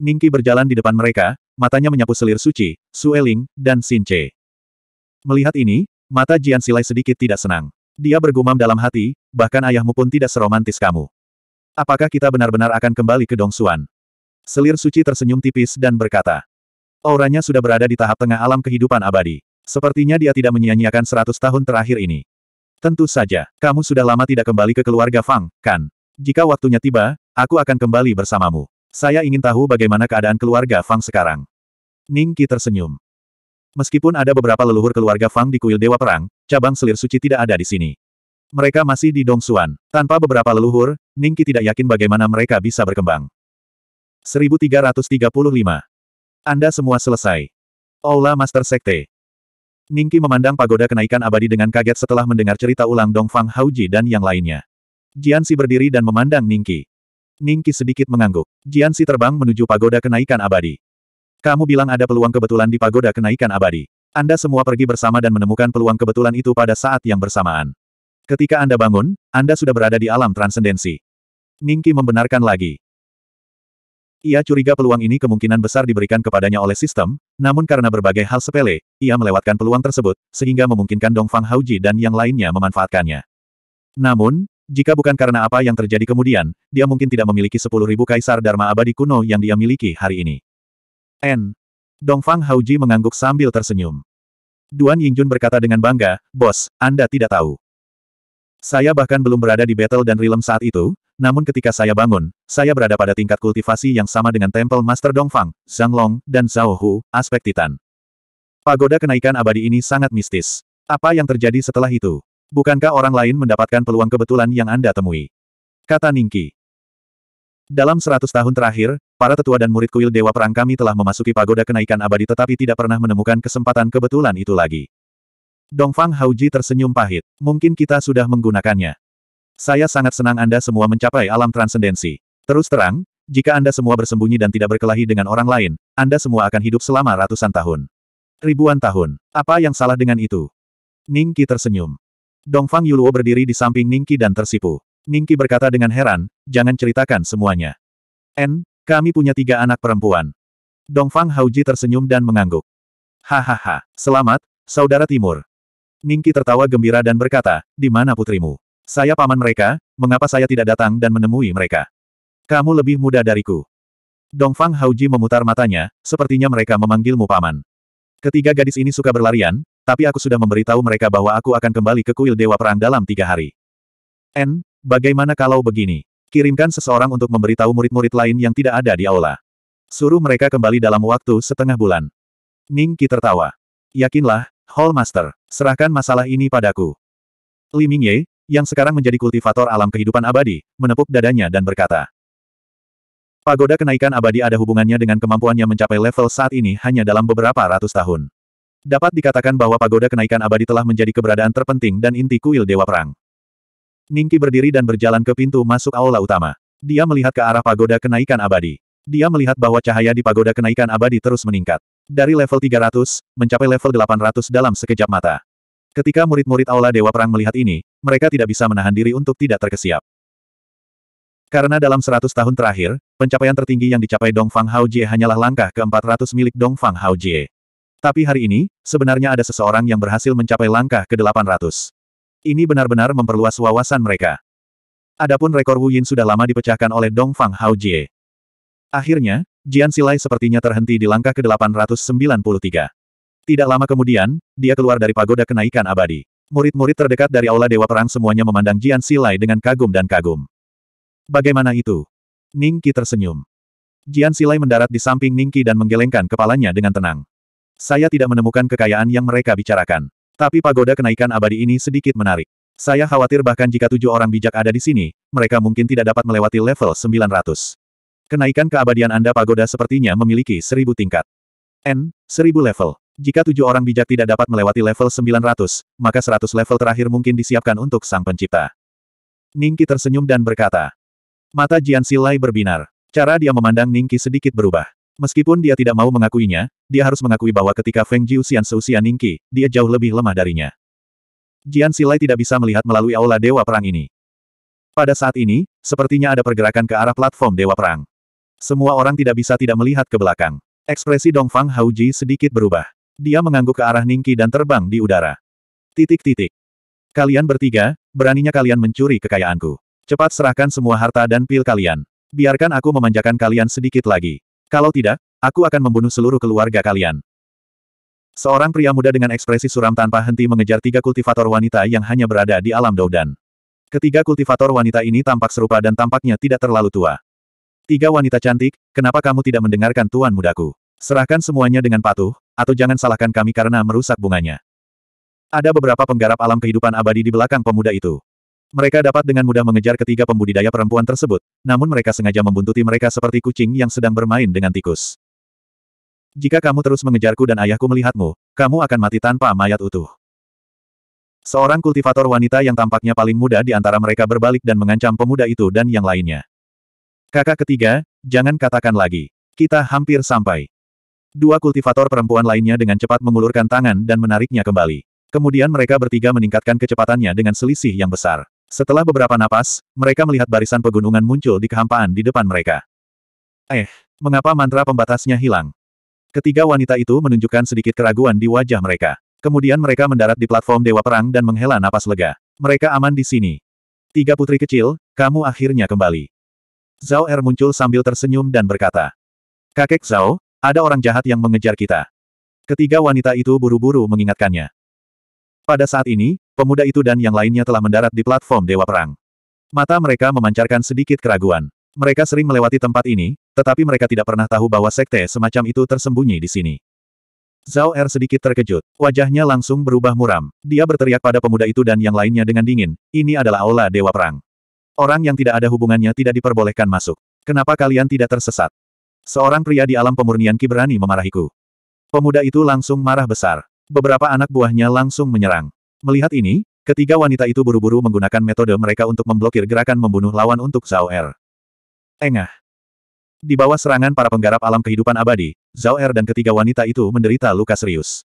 [SPEAKER 1] Ningki berjalan di depan mereka, matanya menyapu selir suci, Sueling, dan Sinche. Melihat ini, Mata Jian Silai sedikit tidak senang. Dia bergumam dalam hati, bahkan ayahmu pun tidak seromantis kamu. Apakah kita benar-benar akan kembali ke Dongsuan? Selir suci tersenyum tipis dan berkata. Auranya sudah berada di tahap tengah alam kehidupan abadi. Sepertinya dia tidak menyia-nyiakan seratus tahun terakhir ini. Tentu saja, kamu sudah lama tidak kembali ke keluarga Fang, kan? Jika waktunya tiba, aku akan kembali bersamamu. Saya ingin tahu bagaimana keadaan keluarga Fang sekarang. Ning Qi tersenyum. Meskipun ada beberapa leluhur keluarga Fang di kuil Dewa Perang, cabang selir suci tidak ada di sini. Mereka masih di Dongsuan. Tanpa beberapa leluhur, Ningki tidak yakin bagaimana mereka bisa berkembang. 1335. Anda semua selesai. Aula Master Sekte. Ningki memandang pagoda kenaikan abadi dengan kaget setelah mendengar cerita ulang Dongfang Hauji dan yang lainnya. Jiansi berdiri dan memandang Ningki. Ningki sedikit mengangguk. Jiansi terbang menuju pagoda kenaikan abadi. Kamu bilang ada peluang kebetulan di pagoda kenaikan abadi. Anda semua pergi bersama dan menemukan peluang kebetulan itu pada saat yang bersamaan. Ketika Anda bangun, Anda sudah berada di alam transendensi. Ningki membenarkan lagi. Ia curiga peluang ini kemungkinan besar diberikan kepadanya oleh sistem, namun karena berbagai hal sepele, ia melewatkan peluang tersebut, sehingga memungkinkan Dongfang Hauji dan yang lainnya memanfaatkannya. Namun, jika bukan karena apa yang terjadi kemudian, dia mungkin tidak memiliki 10.000 kaisar Dharma abadi kuno yang dia miliki hari ini. N. Dongfang Haoji mengangguk sambil tersenyum. Duan Yingjun berkata dengan bangga, Bos, Anda tidak tahu. Saya bahkan belum berada di battle dan realm saat itu, namun ketika saya bangun, saya berada pada tingkat kultivasi yang sama dengan Temple Master Dongfang, Zhang Long, dan Zhao Hu, aspek Titan. Pagoda kenaikan abadi ini sangat mistis. Apa yang terjadi setelah itu? Bukankah orang lain mendapatkan peluang kebetulan yang Anda temui? Kata Ningki. Dalam seratus tahun terakhir, Para tetua dan murid kuil Dewa Perang kami telah memasuki pagoda kenaikan abadi tetapi tidak pernah menemukan kesempatan kebetulan itu lagi. Dongfang Hauji tersenyum pahit. Mungkin kita sudah menggunakannya. Saya sangat senang Anda semua mencapai alam transendensi. Terus terang, jika Anda semua bersembunyi dan tidak berkelahi dengan orang lain, Anda semua akan hidup selama ratusan tahun. Ribuan tahun. Apa yang salah dengan itu? Ningki tersenyum. Dongfang Yuluo berdiri di samping Ningki dan tersipu. Ningki berkata dengan heran, jangan ceritakan semuanya. N, kami punya tiga anak perempuan. Dongfang Hauji tersenyum dan mengangguk. Hahaha, selamat, saudara Timur. Ningki tertawa gembira dan berkata, di mana putrimu? Saya paman mereka, mengapa saya tidak datang dan menemui mereka? Kamu lebih muda dariku. Dongfang Hauji memutar matanya, sepertinya mereka memanggilmu paman. Ketiga gadis ini suka berlarian, tapi aku sudah memberitahu mereka bahwa aku akan kembali ke kuil Dewa Perang dalam tiga hari. N, bagaimana kalau begini? Kirimkan seseorang untuk memberitahu murid-murid lain yang tidak ada di aula. Suruh mereka kembali dalam waktu setengah bulan. Ning Qi tertawa. Yakinlah, Hall Master, serahkan masalah ini padaku. Li Mingye, yang sekarang menjadi kultivator alam kehidupan abadi, menepuk dadanya dan berkata. Pagoda kenaikan abadi ada hubungannya dengan kemampuannya mencapai level saat ini hanya dalam beberapa ratus tahun. Dapat dikatakan bahwa pagoda kenaikan abadi telah menjadi keberadaan terpenting dan inti kuil Dewa Perang. Ningki berdiri dan berjalan ke pintu masuk aula utama. Dia melihat ke arah pagoda kenaikan abadi. Dia melihat bahwa cahaya di pagoda kenaikan abadi terus meningkat. Dari level 300, mencapai level 800 dalam sekejap mata. Ketika murid-murid aula Dewa Perang melihat ini, mereka tidak bisa menahan diri untuk tidak terkesiap. Karena dalam 100 tahun terakhir, pencapaian tertinggi yang dicapai Dong Fang Hao Jie hanyalah langkah ke-400 milik Dong Fang Hao Jie. Tapi hari ini, sebenarnya ada seseorang yang berhasil mencapai langkah ke-800. Ini benar-benar memperluas wawasan mereka. Adapun rekor Wu Yin sudah lama dipecahkan oleh Dong Fang Hao Jie. Akhirnya, Jian Silai sepertinya terhenti di langkah ke-893. Tidak lama kemudian, dia keluar dari pagoda kenaikan abadi. Murid-murid terdekat dari Aula Dewa Perang semuanya memandang Jian Silai dengan kagum dan kagum. Bagaimana itu? Ning Qi tersenyum. Jian Silai mendarat di samping Ning Qi dan menggelengkan kepalanya dengan tenang. Saya tidak menemukan kekayaan yang mereka bicarakan. Tapi pagoda kenaikan abadi ini sedikit menarik. Saya khawatir bahkan jika tujuh orang bijak ada di sini, mereka mungkin tidak dapat melewati level 900. Kenaikan keabadian Anda pagoda sepertinya memiliki seribu tingkat. N, seribu level. Jika tujuh orang bijak tidak dapat melewati level 900, maka seratus level terakhir mungkin disiapkan untuk sang pencipta. Ningki tersenyum dan berkata. Mata Jian Silai berbinar. Cara dia memandang Ningki sedikit berubah. Meskipun dia tidak mau mengakuinya, dia harus mengakui bahwa ketika Feng Jiu Xian Ningqi, dia jauh lebih lemah darinya. Jian Silai tidak bisa melihat melalui aula Dewa Perang ini. Pada saat ini, sepertinya ada pergerakan ke arah platform Dewa Perang. Semua orang tidak bisa tidak melihat ke belakang. Ekspresi Dongfang Hauji sedikit berubah. Dia mengangguk ke arah Ningqi dan terbang di udara. Titik-titik. Kalian bertiga, beraninya kalian mencuri kekayaanku. Cepat serahkan semua harta dan pil kalian. Biarkan aku memanjakan kalian sedikit lagi. Kalau tidak, aku akan membunuh seluruh keluarga kalian. Seorang pria muda dengan ekspresi suram tanpa henti mengejar tiga kultivator wanita yang hanya berada di alam Doudan. Ketiga kultivator wanita ini tampak serupa dan tampaknya tidak terlalu tua. Tiga wanita cantik, kenapa kamu tidak mendengarkan tuan mudaku? Serahkan semuanya dengan patuh, atau jangan salahkan kami karena merusak bunganya. Ada beberapa penggarap alam kehidupan abadi di belakang pemuda itu. Mereka dapat dengan mudah mengejar ketiga pembudidaya perempuan tersebut, namun mereka sengaja membuntuti mereka seperti kucing yang sedang bermain dengan tikus. Jika kamu terus mengejarku dan ayahku melihatmu, kamu akan mati tanpa mayat utuh. Seorang kultivator wanita yang tampaknya paling muda di antara mereka berbalik dan mengancam pemuda itu dan yang lainnya. Kakak ketiga, jangan katakan lagi. Kita hampir sampai. Dua kultivator perempuan lainnya dengan cepat mengulurkan tangan dan menariknya kembali. Kemudian mereka bertiga meningkatkan kecepatannya dengan selisih yang besar. Setelah beberapa napas, mereka melihat barisan pegunungan muncul di kehampaan di depan mereka. Eh, mengapa mantra pembatasnya hilang? Ketiga wanita itu menunjukkan sedikit keraguan di wajah mereka. Kemudian mereka mendarat di platform Dewa Perang dan menghela napas lega. Mereka aman di sini. Tiga putri kecil, kamu akhirnya kembali. Zhao Er muncul sambil tersenyum dan berkata. Kakek Zhao, ada orang jahat yang mengejar kita. Ketiga wanita itu buru-buru mengingatkannya. Pada saat ini, Pemuda itu dan yang lainnya telah mendarat di platform Dewa Perang. Mata mereka memancarkan sedikit keraguan. Mereka sering melewati tempat ini, tetapi mereka tidak pernah tahu bahwa sekte semacam itu tersembunyi di sini. Zhao Er sedikit terkejut. Wajahnya langsung berubah muram. Dia berteriak pada pemuda itu dan yang lainnya dengan dingin, ini adalah aula Dewa Perang. Orang yang tidak ada hubungannya tidak diperbolehkan masuk. Kenapa kalian tidak tersesat? Seorang pria di alam pemurnian Ki berani memarahiku. Pemuda itu langsung marah besar. Beberapa anak buahnya langsung menyerang. Melihat ini, ketiga wanita itu buru-buru menggunakan metode mereka untuk memblokir gerakan membunuh lawan untuk Zhao Er. Engah. Di bawah serangan para penggarap alam kehidupan abadi, Zhao Er dan ketiga wanita itu menderita luka serius.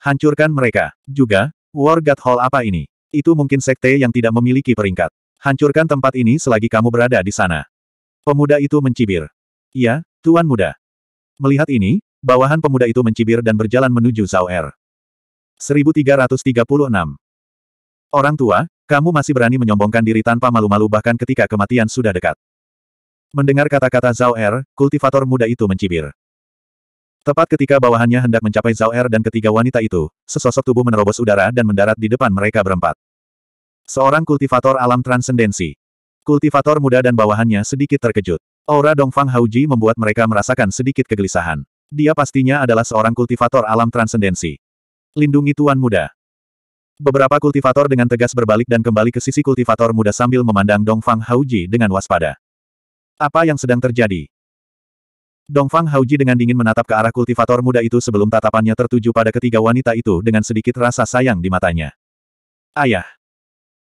[SPEAKER 1] Hancurkan mereka. Juga, War God Hall apa ini? Itu mungkin sekte yang tidak memiliki peringkat. Hancurkan tempat ini selagi kamu berada di sana. Pemuda itu mencibir. Iya, Tuan Muda. Melihat ini, bawahan pemuda itu mencibir dan berjalan menuju Zhao Er. 1336. Orang tua, kamu masih berani menyombongkan diri tanpa malu-malu bahkan ketika kematian sudah dekat. Mendengar kata-kata Zhao Er, kultivator muda itu mencibir. Tepat ketika bawahannya hendak mencapai Zhao Er dan ketiga wanita itu, sesosok tubuh menerobos udara dan mendarat di depan mereka berempat. Seorang kultivator alam transendensi. Kultivator muda dan bawahannya sedikit terkejut. Aura Dongfang Hauji membuat mereka merasakan sedikit kegelisahan. Dia pastinya adalah seorang kultivator alam transendensi. Lindungi Tuan Muda. Beberapa kultivator dengan tegas berbalik dan kembali ke sisi kultivator muda sambil memandang Dongfang Hauji dengan waspada. Apa yang sedang terjadi? Dongfang Hauji dengan dingin menatap ke arah kultivator muda itu sebelum tatapannya tertuju pada ketiga wanita itu dengan sedikit rasa sayang di matanya. Ayah.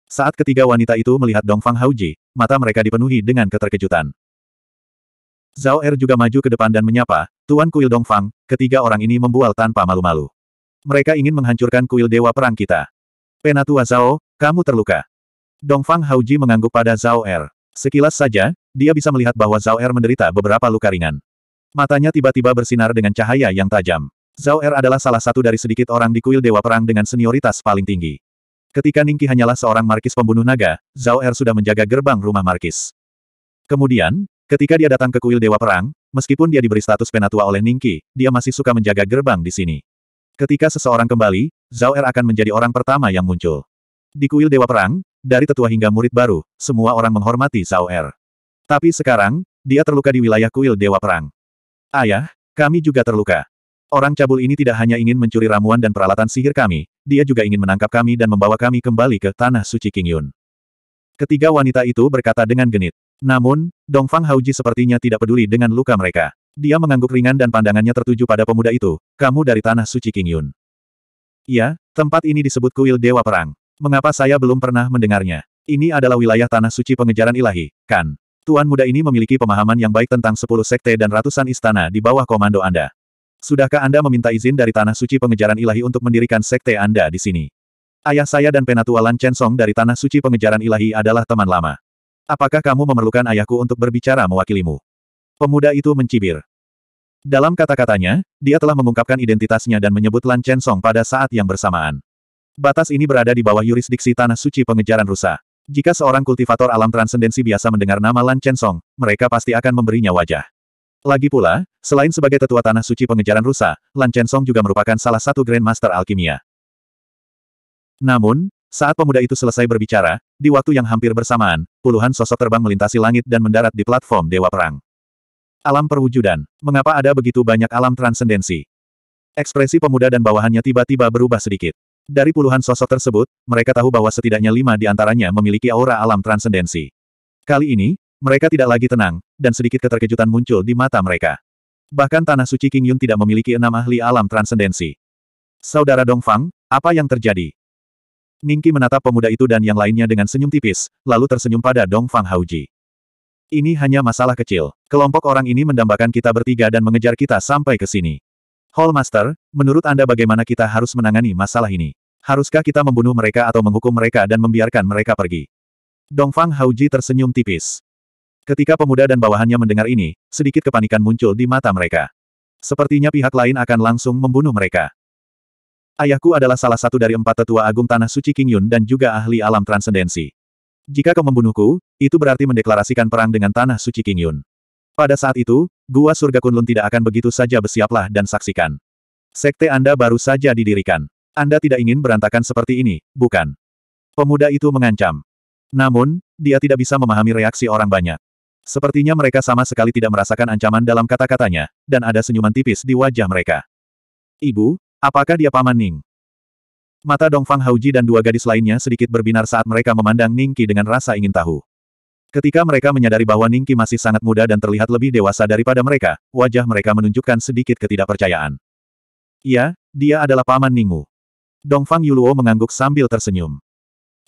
[SPEAKER 1] Saat ketiga wanita itu melihat Dongfang Hauji, mata mereka dipenuhi dengan keterkejutan. Zhao Er juga maju ke depan dan menyapa, Tuan Kuil Dongfang, ketiga orang ini membual tanpa malu-malu. Mereka ingin menghancurkan kuil dewa perang kita. Penatua Zhao, kamu terluka. Dongfang Hauji mengangguk pada Zhao Er. Sekilas saja, dia bisa melihat bahwa Zhao Er menderita beberapa luka ringan. Matanya tiba-tiba bersinar dengan cahaya yang tajam. Zhao Er adalah salah satu dari sedikit orang di kuil dewa perang dengan senioritas paling tinggi. Ketika Ningki hanyalah seorang markis pembunuh naga, Zhao Er sudah menjaga gerbang rumah markis. Kemudian, ketika dia datang ke kuil dewa perang, meskipun dia diberi status penatua oleh Ningki, dia masih suka menjaga gerbang di sini. Ketika seseorang kembali, Zhao Er akan menjadi orang pertama yang muncul. Di kuil Dewa Perang, dari tetua hingga murid baru, semua orang menghormati Zhao Er. Tapi sekarang, dia terluka di wilayah kuil Dewa Perang. Ayah, kami juga terluka. Orang cabul ini tidak hanya ingin mencuri ramuan dan peralatan sihir kami, dia juga ingin menangkap kami dan membawa kami kembali ke Tanah Suci King Yun. Ketiga wanita itu berkata dengan genit. Namun, Dongfang Hauji sepertinya tidak peduli dengan luka mereka. Dia mengangguk ringan dan pandangannya tertuju pada pemuda itu, kamu dari Tanah Suci King Yun. Iya, tempat ini disebut kuil Dewa Perang. Mengapa saya belum pernah mendengarnya? Ini adalah wilayah Tanah Suci Pengejaran Ilahi, kan? Tuan muda ini memiliki pemahaman yang baik tentang sepuluh sekte dan ratusan istana di bawah komando Anda. Sudahkah Anda meminta izin dari Tanah Suci Pengejaran Ilahi untuk mendirikan sekte Anda di sini? Ayah saya dan penatua Lan Chen Song dari Tanah Suci Pengejaran Ilahi adalah teman lama. Apakah kamu memerlukan ayahku untuk berbicara mewakilimu? Pemuda itu mencibir. Dalam kata-katanya, dia telah mengungkapkan identitasnya dan menyebut Lan Chen Song pada saat yang bersamaan. Batas ini berada di bawah yurisdiksi Tanah Suci Pengejaran Rusa. Jika seorang kultivator alam transendensi biasa mendengar nama Lan Chen Song, mereka pasti akan memberinya wajah. Lagi pula, selain sebagai tetua Tanah Suci Pengejaran Rusa, Lan Chen Song juga merupakan salah satu Grand Master Alkimia. Namun, saat pemuda itu selesai berbicara, di waktu yang hampir bersamaan, puluhan sosok terbang melintasi langit dan mendarat di platform Dewa Perang. Alam perwujudan. Mengapa ada begitu banyak alam transendensi? Ekspresi pemuda dan bawahannya tiba-tiba berubah sedikit. Dari puluhan sosok tersebut, mereka tahu bahwa setidaknya lima di antaranya memiliki aura alam transendensi. Kali ini, mereka tidak lagi tenang, dan sedikit keterkejutan muncul di mata mereka. Bahkan Tanah Suci King Yun tidak memiliki enam ahli alam transendensi. Saudara Dongfang, apa yang terjadi? Ningki menatap pemuda itu dan yang lainnya dengan senyum tipis, lalu tersenyum pada Dongfang Hauji. Ini hanya masalah kecil. Kelompok orang ini mendambakan kita bertiga dan mengejar kita sampai ke sini. Hallmaster, menurut Anda bagaimana kita harus menangani masalah ini? Haruskah kita membunuh mereka atau menghukum mereka dan membiarkan mereka pergi? Dongfang Hauji tersenyum tipis. Ketika pemuda dan bawahannya mendengar ini, sedikit kepanikan muncul di mata mereka. Sepertinya pihak lain akan langsung membunuh mereka. Ayahku adalah salah satu dari empat tetua agung Tanah Suci King Yun dan juga ahli alam transendensi. Jika kau membunuhku, itu berarti mendeklarasikan perang dengan tanah suci King Yun. Pada saat itu, gua surga Kunlun tidak akan begitu saja bersiaplah dan saksikan. Sekte Anda baru saja didirikan. Anda tidak ingin berantakan seperti ini, bukan? Pemuda itu mengancam. Namun, dia tidak bisa memahami reaksi orang banyak. Sepertinya mereka sama sekali tidak merasakan ancaman dalam kata-katanya, dan ada senyuman tipis di wajah mereka. Ibu, apakah dia paman Ning? Mata Dongfang Hauji dan dua gadis lainnya sedikit berbinar saat mereka memandang Ningki dengan rasa ingin tahu. Ketika mereka menyadari bahwa Ningki masih sangat muda dan terlihat lebih dewasa daripada mereka, wajah mereka menunjukkan sedikit ketidakpercayaan. Iya, dia adalah paman Ningmu. Dongfang Yuluo mengangguk sambil tersenyum.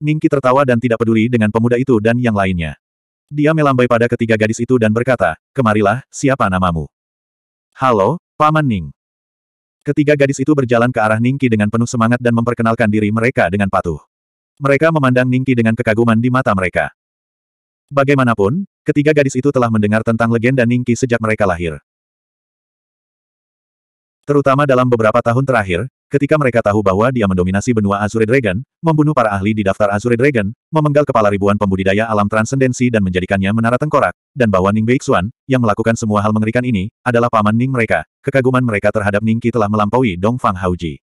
[SPEAKER 1] Ningki tertawa dan tidak peduli dengan pemuda itu dan yang lainnya. Dia melambai pada ketiga gadis itu dan berkata, kemarilah, siapa namamu? Halo, Paman Ning. Ketiga gadis itu berjalan ke arah Ningki dengan penuh semangat dan memperkenalkan diri mereka dengan patuh. Mereka memandang Ningki dengan kekaguman di mata mereka. Bagaimanapun, ketiga gadis itu telah mendengar tentang legenda Ningki sejak mereka lahir. Terutama dalam beberapa tahun terakhir, Ketika mereka tahu bahwa dia mendominasi benua Azure Dragon, membunuh para ahli di daftar Azure Dragon, memenggal kepala ribuan pembudidaya alam transendensi dan menjadikannya menara tengkorak, dan bahwa Ning Beixuan, yang melakukan semua hal mengerikan ini, adalah paman Ning mereka, kekaguman mereka terhadap Ning Qi telah melampaui Dongfang Haoji.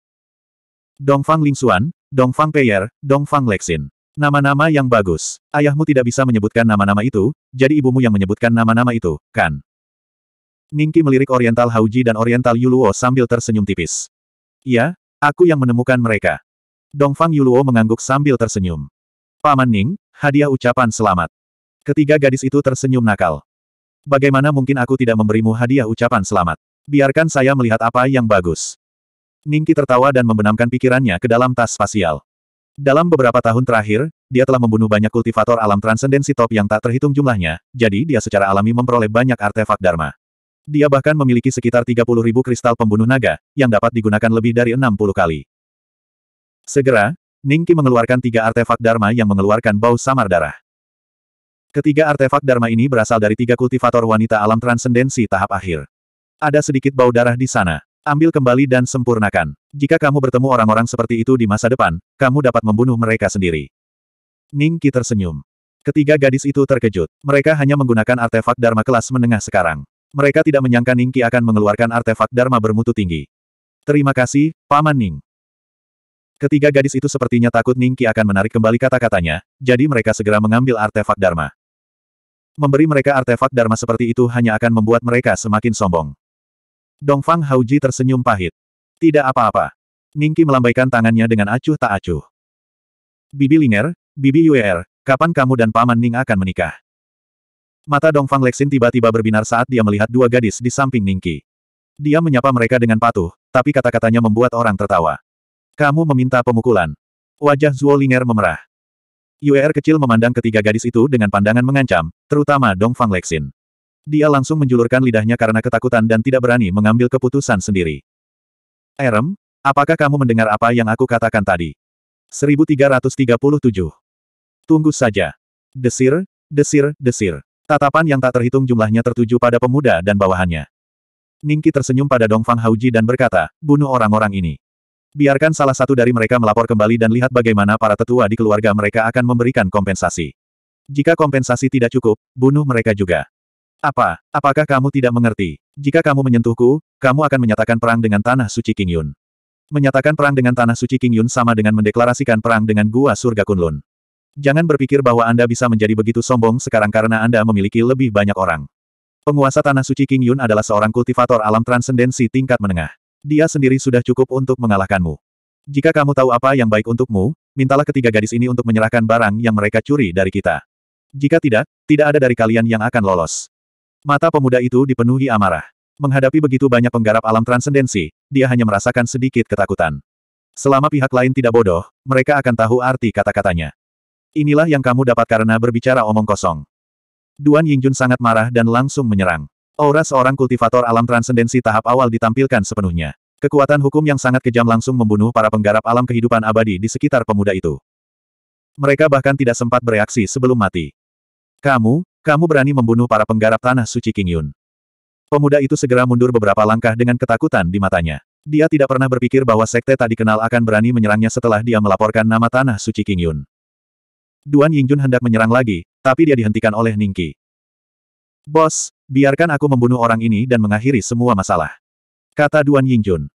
[SPEAKER 1] Dongfang Lingxuan, Dongfang Peyer, Dongfang Lexin. Nama-nama yang bagus. Ayahmu tidak bisa menyebutkan nama-nama itu, jadi ibumu yang menyebutkan nama-nama itu, kan? Ningki melirik Oriental Hauji dan Oriental Yuluo sambil tersenyum tipis. Ya, aku yang menemukan mereka. Dongfang Yuluo mengangguk sambil tersenyum. Paman Ning, hadiah ucapan selamat. Ketiga gadis itu tersenyum nakal. Bagaimana mungkin aku tidak memberimu hadiah ucapan selamat? Biarkan saya melihat apa yang bagus. Ningki tertawa dan membenamkan pikirannya ke dalam tas spasial. Dalam beberapa tahun terakhir, dia telah membunuh banyak kultivator alam transendensi top yang tak terhitung jumlahnya, jadi dia secara alami memperoleh banyak artefak Dharma. Dia bahkan memiliki sekitar 30 ribu kristal pembunuh naga, yang dapat digunakan lebih dari 60 kali. Segera, Ningki mengeluarkan tiga artefak Dharma yang mengeluarkan bau samar darah. Ketiga artefak Dharma ini berasal dari tiga kultivator wanita alam transendensi tahap akhir. Ada sedikit bau darah di sana. Ambil kembali dan sempurnakan. Jika kamu bertemu orang-orang seperti itu di masa depan, kamu dapat membunuh mereka sendiri. Ningki tersenyum. Ketiga gadis itu terkejut. Mereka hanya menggunakan artefak Dharma kelas menengah sekarang. Mereka tidak menyangka Ning Qi akan mengeluarkan artefak Dharma bermutu tinggi. Terima kasih, Paman Ning. Ketiga gadis itu sepertinya takut Ning Qi akan menarik kembali kata-katanya, jadi mereka segera mengambil artefak Dharma. Memberi mereka artefak Dharma seperti itu hanya akan membuat mereka semakin sombong. Dongfang Hauji tersenyum pahit. Tidak apa-apa. Ning Qi melambaikan tangannya dengan acuh tak acuh. Bibi Linger, Bibi Yuer, kapan kamu dan Paman Ning akan menikah? Mata Dongfang Lexin tiba-tiba berbinar saat dia melihat dua gadis di samping Ningki. Dia menyapa mereka dengan patuh, tapi kata-katanya membuat orang tertawa. Kamu meminta pemukulan. Wajah Zuo Linger memerah. Yuer kecil memandang ketiga gadis itu dengan pandangan mengancam, terutama Dongfang Lexin. Dia langsung menjulurkan lidahnya karena ketakutan dan tidak berani mengambil keputusan sendiri. Erem, apakah kamu mendengar apa yang aku katakan tadi? 1337. Tunggu saja. Desir, desir, desir. Tatapan yang tak terhitung jumlahnya tertuju pada pemuda dan bawahannya. Ningki tersenyum pada Dongfang Hauji dan berkata, bunuh orang-orang ini. Biarkan salah satu dari mereka melapor kembali dan lihat bagaimana para tetua di keluarga mereka akan memberikan kompensasi. Jika kompensasi tidak cukup, bunuh mereka juga. Apa? Apakah kamu tidak mengerti? Jika kamu menyentuhku, kamu akan menyatakan perang dengan Tanah Suci King Yun. Menyatakan perang dengan Tanah Suci King Yun sama dengan mendeklarasikan perang dengan Gua Surga Kunlun. Jangan berpikir bahwa Anda bisa menjadi begitu sombong sekarang karena Anda memiliki lebih banyak orang. Penguasa Tanah Suci King Yun adalah seorang kultivator alam transendensi tingkat menengah. Dia sendiri sudah cukup untuk mengalahkanmu. Jika kamu tahu apa yang baik untukmu, mintalah ketiga gadis ini untuk menyerahkan barang yang mereka curi dari kita. Jika tidak, tidak ada dari kalian yang akan lolos. Mata pemuda itu dipenuhi amarah. Menghadapi begitu banyak penggarap alam transendensi, dia hanya merasakan sedikit ketakutan. Selama pihak lain tidak bodoh, mereka akan tahu arti kata-katanya. Inilah yang kamu dapat karena berbicara omong kosong. Duan Yingjun sangat marah dan langsung menyerang. Aura seorang kultivator alam transendensi tahap awal ditampilkan sepenuhnya. Kekuatan hukum yang sangat kejam langsung membunuh para penggarap alam kehidupan abadi di sekitar pemuda itu. Mereka bahkan tidak sempat bereaksi sebelum mati. Kamu, kamu berani membunuh para penggarap tanah suci King Yun. Pemuda itu segera mundur beberapa langkah dengan ketakutan di matanya. Dia tidak pernah berpikir bahwa sekte tak dikenal akan berani menyerangnya setelah dia melaporkan nama tanah suci King Yun. Duan Yingjun hendak menyerang lagi, tapi dia dihentikan oleh Ningki. Bos, biarkan aku membunuh orang ini dan mengakhiri semua masalah. Kata Duan Yingjun.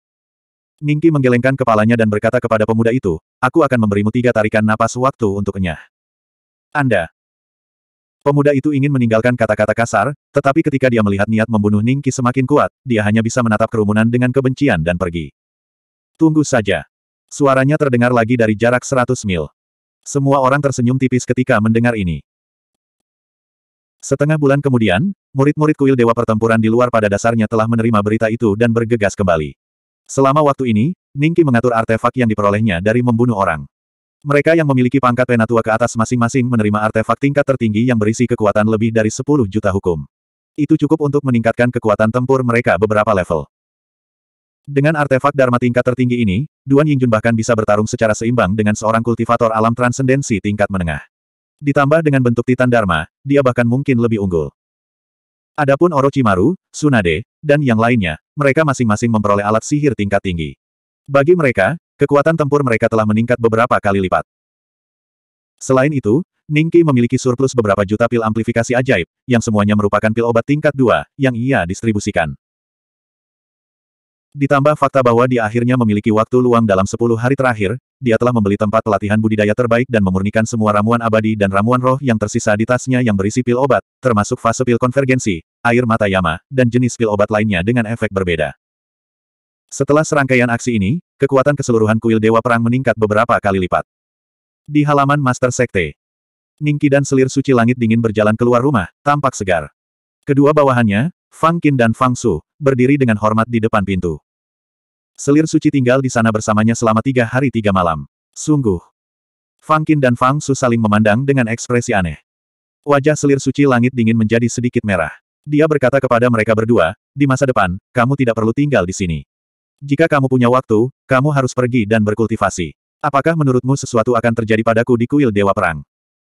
[SPEAKER 1] Ningki menggelengkan kepalanya dan berkata kepada pemuda itu, aku akan memberimu tiga tarikan napas waktu untuk enyah. Anda. Pemuda itu ingin meninggalkan kata-kata kasar, tetapi ketika dia melihat niat membunuh Ningki semakin kuat, dia hanya bisa menatap kerumunan dengan kebencian dan pergi. Tunggu saja. Suaranya terdengar lagi dari jarak seratus mil. Semua orang tersenyum tipis ketika mendengar ini. Setengah bulan kemudian, murid-murid kuil Dewa Pertempuran di luar pada dasarnya telah menerima berita itu dan bergegas kembali. Selama waktu ini, Ningki mengatur artefak yang diperolehnya dari membunuh orang. Mereka yang memiliki pangkat penatua ke atas masing-masing menerima artefak tingkat tertinggi yang berisi kekuatan lebih dari 10 juta hukum. Itu cukup untuk meningkatkan kekuatan tempur mereka beberapa level. Dengan artefak Dharma tingkat tertinggi ini, Duan Yingjun bahkan bisa bertarung secara seimbang dengan seorang kultivator alam transendensi tingkat menengah. Ditambah dengan bentuk Titan Dharma, dia bahkan mungkin lebih unggul. Adapun Orochimaru, Tsunade, dan yang lainnya, mereka masing-masing memperoleh alat sihir tingkat tinggi. Bagi mereka, kekuatan tempur mereka telah meningkat beberapa kali lipat. Selain itu, Ningki memiliki surplus beberapa juta pil amplifikasi ajaib, yang semuanya merupakan pil obat tingkat 2, yang ia distribusikan. Ditambah fakta bahwa dia akhirnya memiliki waktu luang dalam 10 hari terakhir, dia telah membeli tempat pelatihan budidaya terbaik dan memurnikan semua ramuan abadi dan ramuan roh yang tersisa di tasnya yang berisi pil obat, termasuk fase pil konvergensi, air mata yama, dan jenis pil obat lainnya dengan efek berbeda. Setelah serangkaian aksi ini, kekuatan keseluruhan kuil Dewa Perang meningkat beberapa kali lipat. Di halaman Master Sekte, Ningki dan selir suci langit dingin berjalan keluar rumah, tampak segar. Kedua bawahannya, Fang Qin dan Fang Su, berdiri dengan hormat di depan pintu. Selir suci tinggal di sana bersamanya selama tiga hari tiga malam. Sungguh. Fang Qin dan Fang Su saling memandang dengan ekspresi aneh. Wajah selir suci langit dingin menjadi sedikit merah. Dia berkata kepada mereka berdua, di masa depan, kamu tidak perlu tinggal di sini. Jika kamu punya waktu, kamu harus pergi dan berkultivasi. Apakah menurutmu sesuatu akan terjadi padaku di kuil Dewa Perang?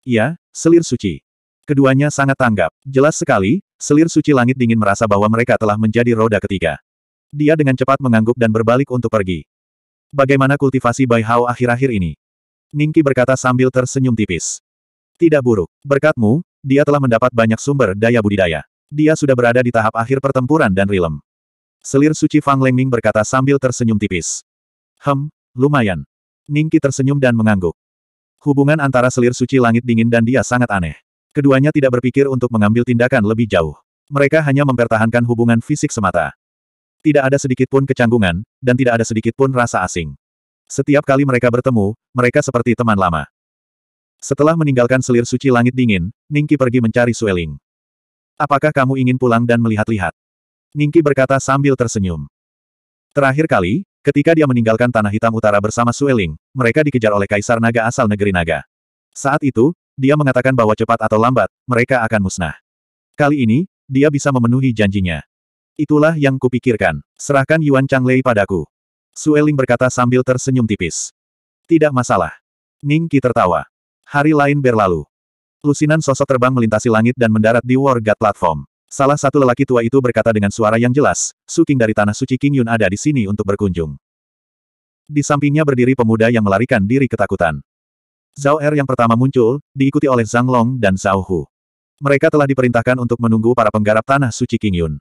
[SPEAKER 1] Ya, selir suci. Keduanya sangat tanggap. Jelas sekali, Selir suci langit dingin merasa bahwa mereka telah menjadi roda ketiga. Dia dengan cepat mengangguk dan berbalik untuk pergi. Bagaimana kultivasi Bai Hao akhir-akhir ini? Ningki berkata sambil tersenyum tipis. Tidak buruk. Berkatmu, dia telah mendapat banyak sumber daya budidaya. Dia sudah berada di tahap akhir pertempuran dan rilem. Selir suci Fang Lengming berkata sambil tersenyum tipis. Hem, lumayan. Ningki tersenyum dan mengangguk. Hubungan antara selir suci langit dingin dan dia sangat aneh. Keduanya tidak berpikir untuk mengambil tindakan lebih jauh. Mereka hanya mempertahankan hubungan fisik semata. Tidak ada sedikit pun kecanggungan, dan tidak ada sedikit pun rasa asing. Setiap kali mereka bertemu, mereka seperti teman lama. Setelah meninggalkan selir suci langit dingin, Ningki pergi mencari Sueling. Apakah kamu ingin pulang dan melihat-lihat? Ningki berkata sambil tersenyum. Terakhir kali, ketika dia meninggalkan Tanah Hitam Utara bersama Sueling, mereka dikejar oleh Kaisar Naga asal negeri Naga. Saat itu, dia mengatakan bahwa cepat atau lambat, mereka akan musnah. Kali ini, dia bisa memenuhi janjinya. Itulah yang kupikirkan. Serahkan Yuan Chang Lei padaku. Sueling berkata sambil tersenyum tipis. Tidak masalah. Ning Qi tertawa. Hari lain berlalu. Lusinan sosok terbang melintasi langit dan mendarat di War God Platform. Salah satu lelaki tua itu berkata dengan suara yang jelas, Suking dari Tanah Suci King Yun ada di sini untuk berkunjung. Di sampingnya berdiri pemuda yang melarikan diri ketakutan. Zhao Er yang pertama muncul, diikuti oleh Zhang Long dan Zhao Hu. Mereka telah diperintahkan untuk menunggu para penggarap tanah suci King Yun.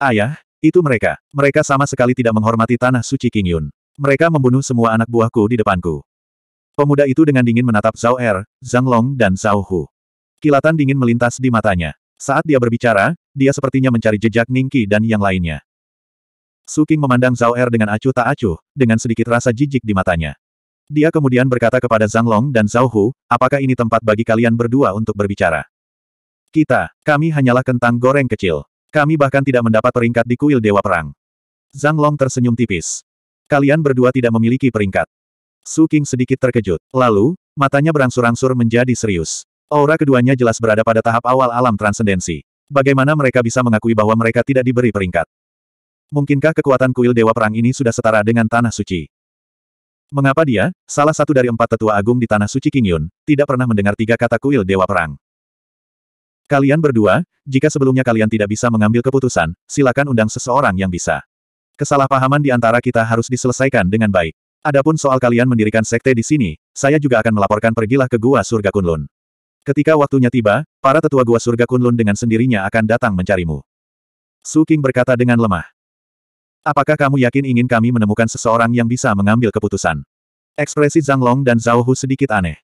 [SPEAKER 1] Ayah, itu mereka. Mereka sama sekali tidak menghormati tanah suci King Yun. Mereka membunuh semua anak buahku di depanku. Pemuda itu dengan dingin menatap Zhao Er, Zhang Long dan Zhao Hu. Kilatan dingin melintas di matanya. Saat dia berbicara, dia sepertinya mencari jejak Ningki dan yang lainnya. Su Qing memandang Zhao Er dengan acuh tak acuh, dengan sedikit rasa jijik di matanya. Dia kemudian berkata kepada Zhang Long dan Zhao Hu, apakah ini tempat bagi kalian berdua untuk berbicara? Kita, kami hanyalah kentang goreng kecil. Kami bahkan tidak mendapat peringkat di kuil Dewa Perang. Zhang Long tersenyum tipis. Kalian berdua tidak memiliki peringkat. Su Qing sedikit terkejut. Lalu, matanya berangsur-angsur menjadi serius. Aura keduanya jelas berada pada tahap awal alam transendensi. Bagaimana mereka bisa mengakui bahwa mereka tidak diberi peringkat? Mungkinkah kekuatan kuil Dewa Perang ini sudah setara dengan Tanah Suci? Mengapa dia, salah satu dari empat tetua agung di Tanah Suci Kingyun, tidak pernah mendengar tiga kata kuil Dewa Perang? Kalian berdua, jika sebelumnya kalian tidak bisa mengambil keputusan, silakan undang seseorang yang bisa. Kesalahpahaman di antara kita harus diselesaikan dengan baik. Adapun soal kalian mendirikan sekte di sini, saya juga akan melaporkan pergilah ke Gua Surga Kunlun. Ketika waktunya tiba, para tetua Gua Surga Kunlun dengan sendirinya akan datang mencarimu. Su King berkata dengan lemah. Apakah kamu yakin ingin kami menemukan seseorang yang bisa mengambil keputusan? Ekspresi Zhang Long dan Zhao Hu sedikit aneh.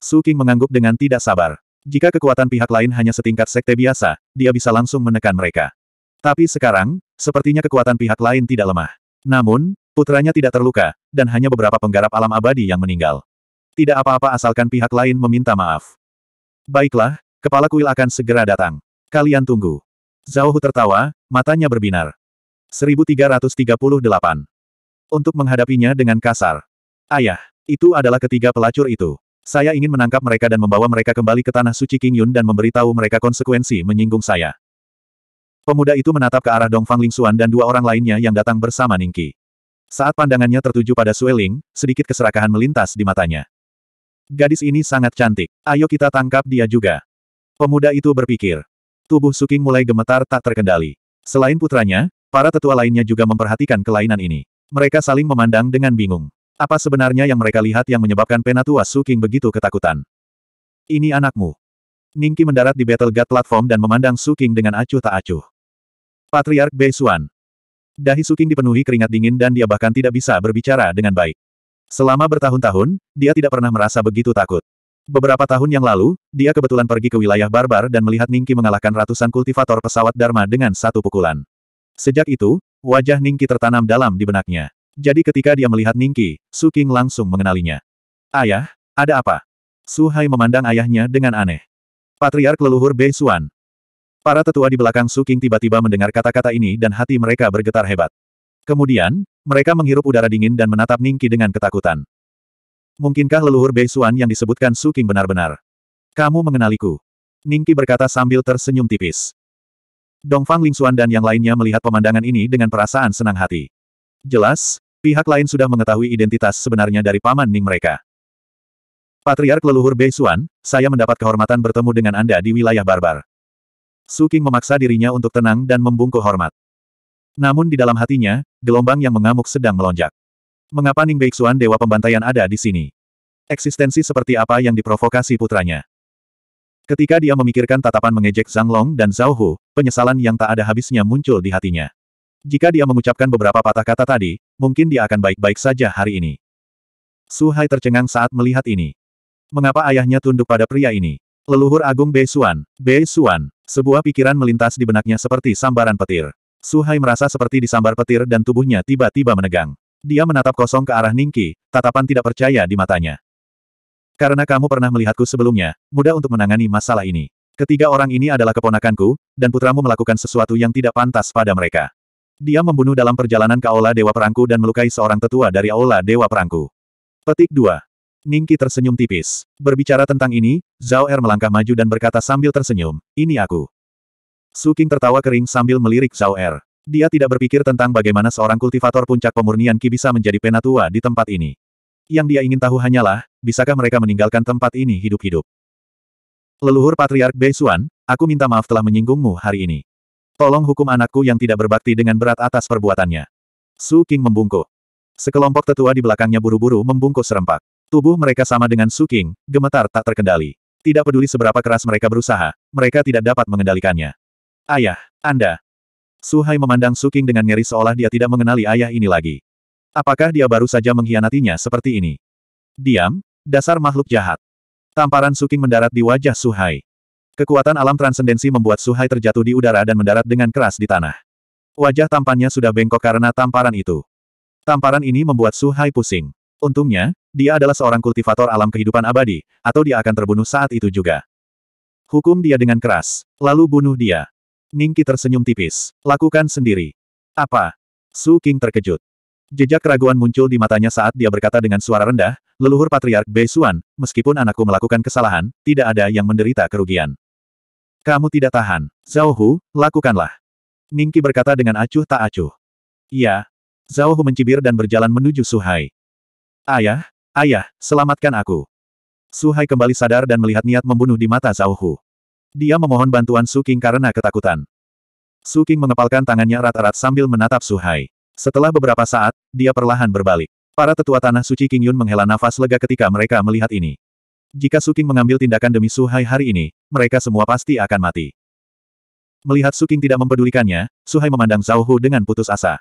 [SPEAKER 1] Su Qing mengangguk dengan tidak sabar. Jika kekuatan pihak lain hanya setingkat sekte biasa, dia bisa langsung menekan mereka. Tapi sekarang, sepertinya kekuatan pihak lain tidak lemah. Namun, putranya tidak terluka, dan hanya beberapa penggarap alam abadi yang meninggal. Tidak apa-apa asalkan pihak lain meminta maaf. Baiklah, kepala kuil akan segera datang. Kalian tunggu. Zhao Hu tertawa, matanya berbinar. 1338. Untuk menghadapinya dengan kasar. Ayah, itu adalah ketiga pelacur itu. Saya ingin menangkap mereka dan membawa mereka kembali ke Tanah Suci King Yun dan memberitahu mereka konsekuensi menyinggung saya. Pemuda itu menatap ke arah Dongfang Xuan dan dua orang lainnya yang datang bersama Ningki. Saat pandangannya tertuju pada Sueling, sedikit keserakahan melintas di matanya. Gadis ini sangat cantik. Ayo kita tangkap dia juga. Pemuda itu berpikir. Tubuh Suking mulai gemetar tak terkendali. Selain putranya, Para tetua lainnya juga memperhatikan kelainan ini. Mereka saling memandang dengan bingung. Apa sebenarnya yang mereka lihat yang menyebabkan penatua King begitu ketakutan? Ini anakmu. Ningki mendarat di Battle God platform dan memandang King dengan acuh tak acuh. Patriark Bei Beisuan. Dahi King dipenuhi keringat dingin dan dia bahkan tidak bisa berbicara dengan baik. Selama bertahun-tahun, dia tidak pernah merasa begitu takut. Beberapa tahun yang lalu, dia kebetulan pergi ke wilayah barbar dan melihat Ningki mengalahkan ratusan kultivator pesawat Dharma dengan satu pukulan. Sejak itu, wajah Ningki tertanam dalam di benaknya. Jadi ketika dia melihat Ningki, Su King langsung mengenalinya. Ayah, ada apa? Su Hai memandang ayahnya dengan aneh. Patriark leluhur Bei Xuan. Para tetua di belakang Su King tiba-tiba mendengar kata-kata ini dan hati mereka bergetar hebat. Kemudian, mereka menghirup udara dingin dan menatap Ningki dengan ketakutan. Mungkinkah leluhur Bei Xuan yang disebutkan Su King benar-benar? Kamu mengenaliku. Ningki berkata sambil tersenyum tipis. Dongfang Lingxuan dan yang lainnya melihat pemandangan ini dengan perasaan senang hati. Jelas, pihak lain sudah mengetahui identitas sebenarnya dari paman Ning mereka. Patriark leluhur Bei Beisuan, saya mendapat kehormatan bertemu dengan Anda di wilayah barbar. Su King memaksa dirinya untuk tenang dan membungkuk hormat. Namun di dalam hatinya, gelombang yang mengamuk sedang melonjak. Mengapa Ning Bei Beixuan dewa pembantaian ada di sini? Eksistensi seperti apa yang diprovokasi putranya? Ketika dia memikirkan tatapan mengejek Zhang Long dan Zhao Hu, penyesalan yang tak ada habisnya muncul di hatinya. Jika dia mengucapkan beberapa patah kata tadi, mungkin dia akan baik-baik saja hari ini. Su Hai tercengang saat melihat ini. Mengapa ayahnya tunduk pada pria ini? Leluhur Agung Bei Xuan, Bei Xuan, sebuah pikiran melintas di benaknya seperti sambaran petir. Su Hai merasa seperti disambar petir dan tubuhnya tiba-tiba menegang. Dia menatap kosong ke arah Ningki, tatapan tidak percaya di matanya. Karena kamu pernah melihatku sebelumnya, mudah untuk menangani masalah ini. Ketiga orang ini adalah keponakanku, dan putramu melakukan sesuatu yang tidak pantas pada mereka. Dia membunuh dalam perjalanan ke Aula Dewa Perangku dan melukai seorang tetua dari Aula Dewa Perangku. Petik 2. Ningki tersenyum tipis. Berbicara tentang ini, Zhao Er melangkah maju dan berkata sambil tersenyum, ini aku. Qing tertawa kering sambil melirik Zhao Er. Dia tidak berpikir tentang bagaimana seorang kultivator puncak pemurnian Ki bisa menjadi penatua di tempat ini. Yang dia ingin tahu hanyalah, bisakah mereka meninggalkan tempat ini hidup-hidup? Leluhur Patriark Bei Beisuan, aku minta maaf telah menyinggungmu hari ini. Tolong hukum anakku yang tidak berbakti dengan berat atas perbuatannya. Su King membungkuk. Sekelompok tetua di belakangnya buru-buru membungkuk serempak. Tubuh mereka sama dengan Su King, gemetar tak terkendali. Tidak peduli seberapa keras mereka berusaha, mereka tidak dapat mengendalikannya. Ayah, Anda. Su Hai memandang Su King dengan ngeri seolah dia tidak mengenali ayah ini lagi. Apakah dia baru saja mengkhianatinya seperti ini? Diam, dasar makhluk jahat. Tamparan Suking mendarat di wajah Suhai. Kekuatan alam transendensi membuat Suhai terjatuh di udara dan mendarat dengan keras di tanah. Wajah tampannya sudah bengkok karena tamparan itu. Tamparan ini membuat Suhai pusing. Untungnya, dia adalah seorang kultivator alam kehidupan abadi, atau dia akan terbunuh saat itu juga. Hukum dia dengan keras, lalu bunuh dia. Ningki tersenyum tipis. Lakukan sendiri. Apa? Su King terkejut. Jejak keraguan muncul di matanya saat dia berkata dengan suara rendah, leluhur patriark Bei Xuan, meskipun anakku melakukan kesalahan, tidak ada yang menderita kerugian. Kamu tidak tahan. Zhao Hu, lakukanlah. Ningki berkata dengan acuh tak acuh. Iya. Zhao Hu mencibir dan berjalan menuju Suhai. Ayah, ayah, selamatkan aku. Suhai kembali sadar dan melihat niat membunuh di mata Zhao Hu. Dia memohon bantuan Su Qing karena ketakutan. Su Qing mengepalkan tangannya erat-erat sambil menatap Suhai. Setelah beberapa saat, dia perlahan berbalik. Para tetua tanah suci King Yun menghela nafas lega ketika mereka melihat ini. Jika Suking mengambil tindakan demi Suhai hari ini, mereka semua pasti akan mati. Melihat Suking tidak mempedulikannya, Suhai memandang Zhao Hu dengan putus asa.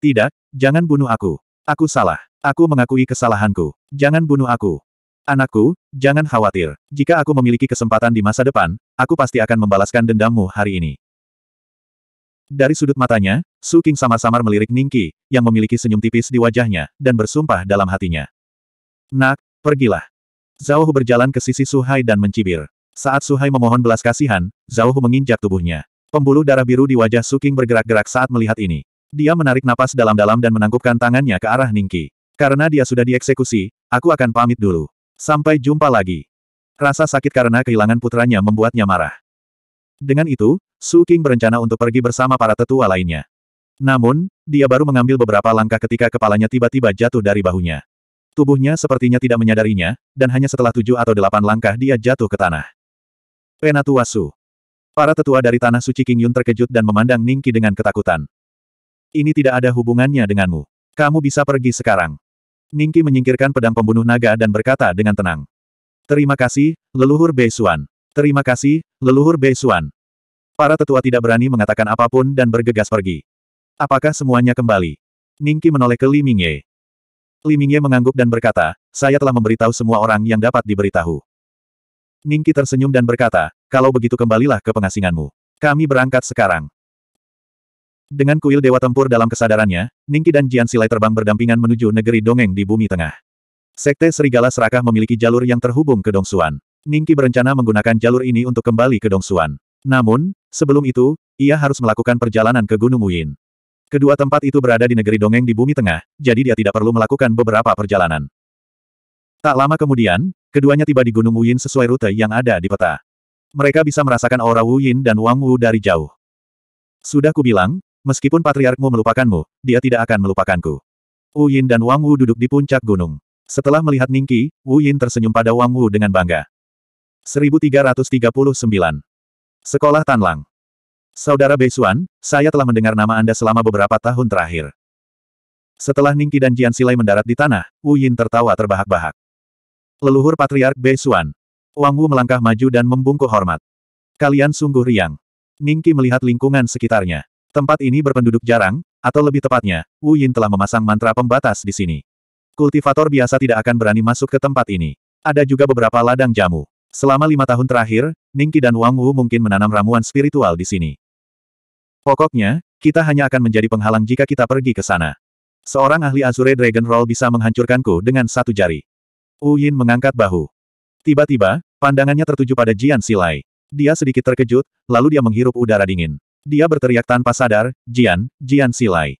[SPEAKER 1] Tidak, jangan bunuh aku. Aku salah. Aku mengakui kesalahanku. Jangan bunuh aku. Anakku, jangan khawatir. Jika aku memiliki kesempatan di masa depan, aku pasti akan membalaskan dendammu hari ini. Dari sudut matanya, Su King samar-samar melirik Ningki, yang memiliki senyum tipis di wajahnya, dan bersumpah dalam hatinya. Nak, pergilah. Zhao Hu berjalan ke sisi Su Hai dan mencibir. Saat Su Hai memohon belas kasihan, Zhao Hu menginjak tubuhnya. Pembuluh darah biru di wajah Su King bergerak-gerak saat melihat ini. Dia menarik napas dalam-dalam dan menangkupkan tangannya ke arah Ningki. Karena dia sudah dieksekusi, aku akan pamit dulu. Sampai jumpa lagi. Rasa sakit karena kehilangan putranya membuatnya marah. Dengan itu, Su King berencana untuk pergi bersama para tetua lainnya. Namun, dia baru mengambil beberapa langkah ketika kepalanya tiba-tiba jatuh dari bahunya. Tubuhnya sepertinya tidak menyadarinya, dan hanya setelah tujuh atau delapan langkah dia jatuh ke tanah. Penatua Su. Para tetua dari Tanah Suci King Yun terkejut dan memandang Ningki dengan ketakutan. Ini tidak ada hubungannya denganmu. Kamu bisa pergi sekarang. Ningki menyingkirkan pedang pembunuh naga dan berkata dengan tenang. Terima kasih, leluhur Beisuan. Terima kasih, leluhur Beisuan. Para tetua tidak berani mengatakan apapun dan bergegas pergi. Apakah semuanya kembali? Ningki menoleh ke Li Mingye. Li Mingye mengangguk dan berkata, saya telah memberitahu semua orang yang dapat diberitahu. Ningki tersenyum dan berkata, kalau begitu kembalilah ke pengasinganmu. Kami berangkat sekarang. Dengan kuil Dewa Tempur dalam kesadarannya, Ningki dan Jian Silai terbang berdampingan menuju negeri dongeng di bumi tengah. Sekte Serigala Serakah memiliki jalur yang terhubung ke Dongsuan. Ningki berencana menggunakan jalur ini untuk kembali ke Dongsuan. Namun, sebelum itu, ia harus melakukan perjalanan ke Gunung Uin. Kedua tempat itu berada di negeri dongeng di bumi tengah, jadi dia tidak perlu melakukan beberapa perjalanan. Tak lama kemudian, keduanya tiba di Gunung Wuyin sesuai rute yang ada di peta. Mereka bisa merasakan aura Wuyin dan Wang Wu dari jauh. Sudah kubilang, meskipun patriarkmu melupakanmu, dia tidak akan melupakanku. Wuyin dan Wang Wu duduk di puncak gunung. Setelah melihat Ningki, Yin tersenyum pada Wang Wu dengan bangga. 1339 Sekolah Tanlang. Saudara Beisuan, saya telah mendengar nama Anda selama beberapa tahun terakhir. Setelah Ningki dan Jian Silai mendarat di tanah, Wu Yin tertawa terbahak-bahak. Leluhur Patriark Beisuan. Wang Wu melangkah maju dan membungkuk hormat. Kalian sungguh riang. Ningki melihat lingkungan sekitarnya. Tempat ini berpenduduk jarang, atau lebih tepatnya, Wu Yin telah memasang mantra pembatas di sini. Kultivator biasa tidak akan berani masuk ke tempat ini. Ada juga beberapa ladang jamu. Selama lima tahun terakhir, Ningki dan Wang Wu mungkin menanam ramuan spiritual di sini. Pokoknya, kita hanya akan menjadi penghalang jika kita pergi ke sana. Seorang ahli Azure Dragon Roll bisa menghancurkanku dengan satu jari. Yin mengangkat bahu. Tiba-tiba, pandangannya tertuju pada Jian Silai. Dia sedikit terkejut, lalu dia menghirup udara dingin. Dia berteriak tanpa sadar, Jian, Jian Silai.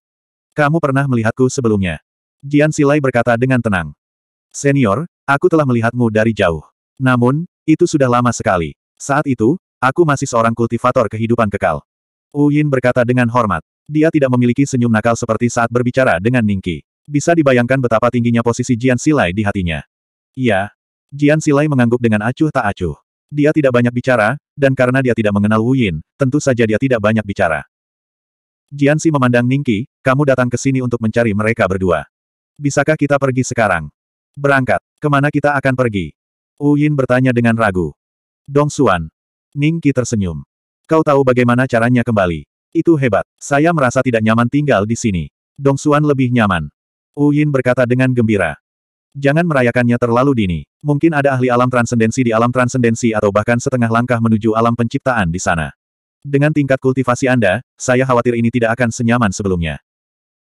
[SPEAKER 1] Kamu pernah melihatku sebelumnya. Jian Silai berkata dengan tenang. Senior, aku telah melihatmu dari jauh. Namun, itu sudah lama sekali. Saat itu, aku masih seorang kultivator kehidupan kekal. Uyin berkata dengan hormat. Dia tidak memiliki senyum nakal seperti saat berbicara dengan Ningki. Bisa dibayangkan betapa tingginya posisi Jian Silai di hatinya. Iya. Jian Silai mengangguk dengan acuh tak acuh. Dia tidak banyak bicara, dan karena dia tidak mengenal Wu Yin, tentu saja dia tidak banyak bicara. Jian Si memandang Ningki, kamu datang ke sini untuk mencari mereka berdua. Bisakah kita pergi sekarang? Berangkat. Kemana kita akan pergi? Uyin bertanya dengan ragu. Dong Xuan. Ning Qi tersenyum. Kau tahu bagaimana caranya kembali. Itu hebat. Saya merasa tidak nyaman tinggal di sini. Dong Xuan lebih nyaman. Uyin berkata dengan gembira. Jangan merayakannya terlalu dini. Mungkin ada ahli alam transendensi di alam transendensi atau bahkan setengah langkah menuju alam penciptaan di sana. Dengan tingkat kultivasi Anda, saya khawatir ini tidak akan senyaman sebelumnya.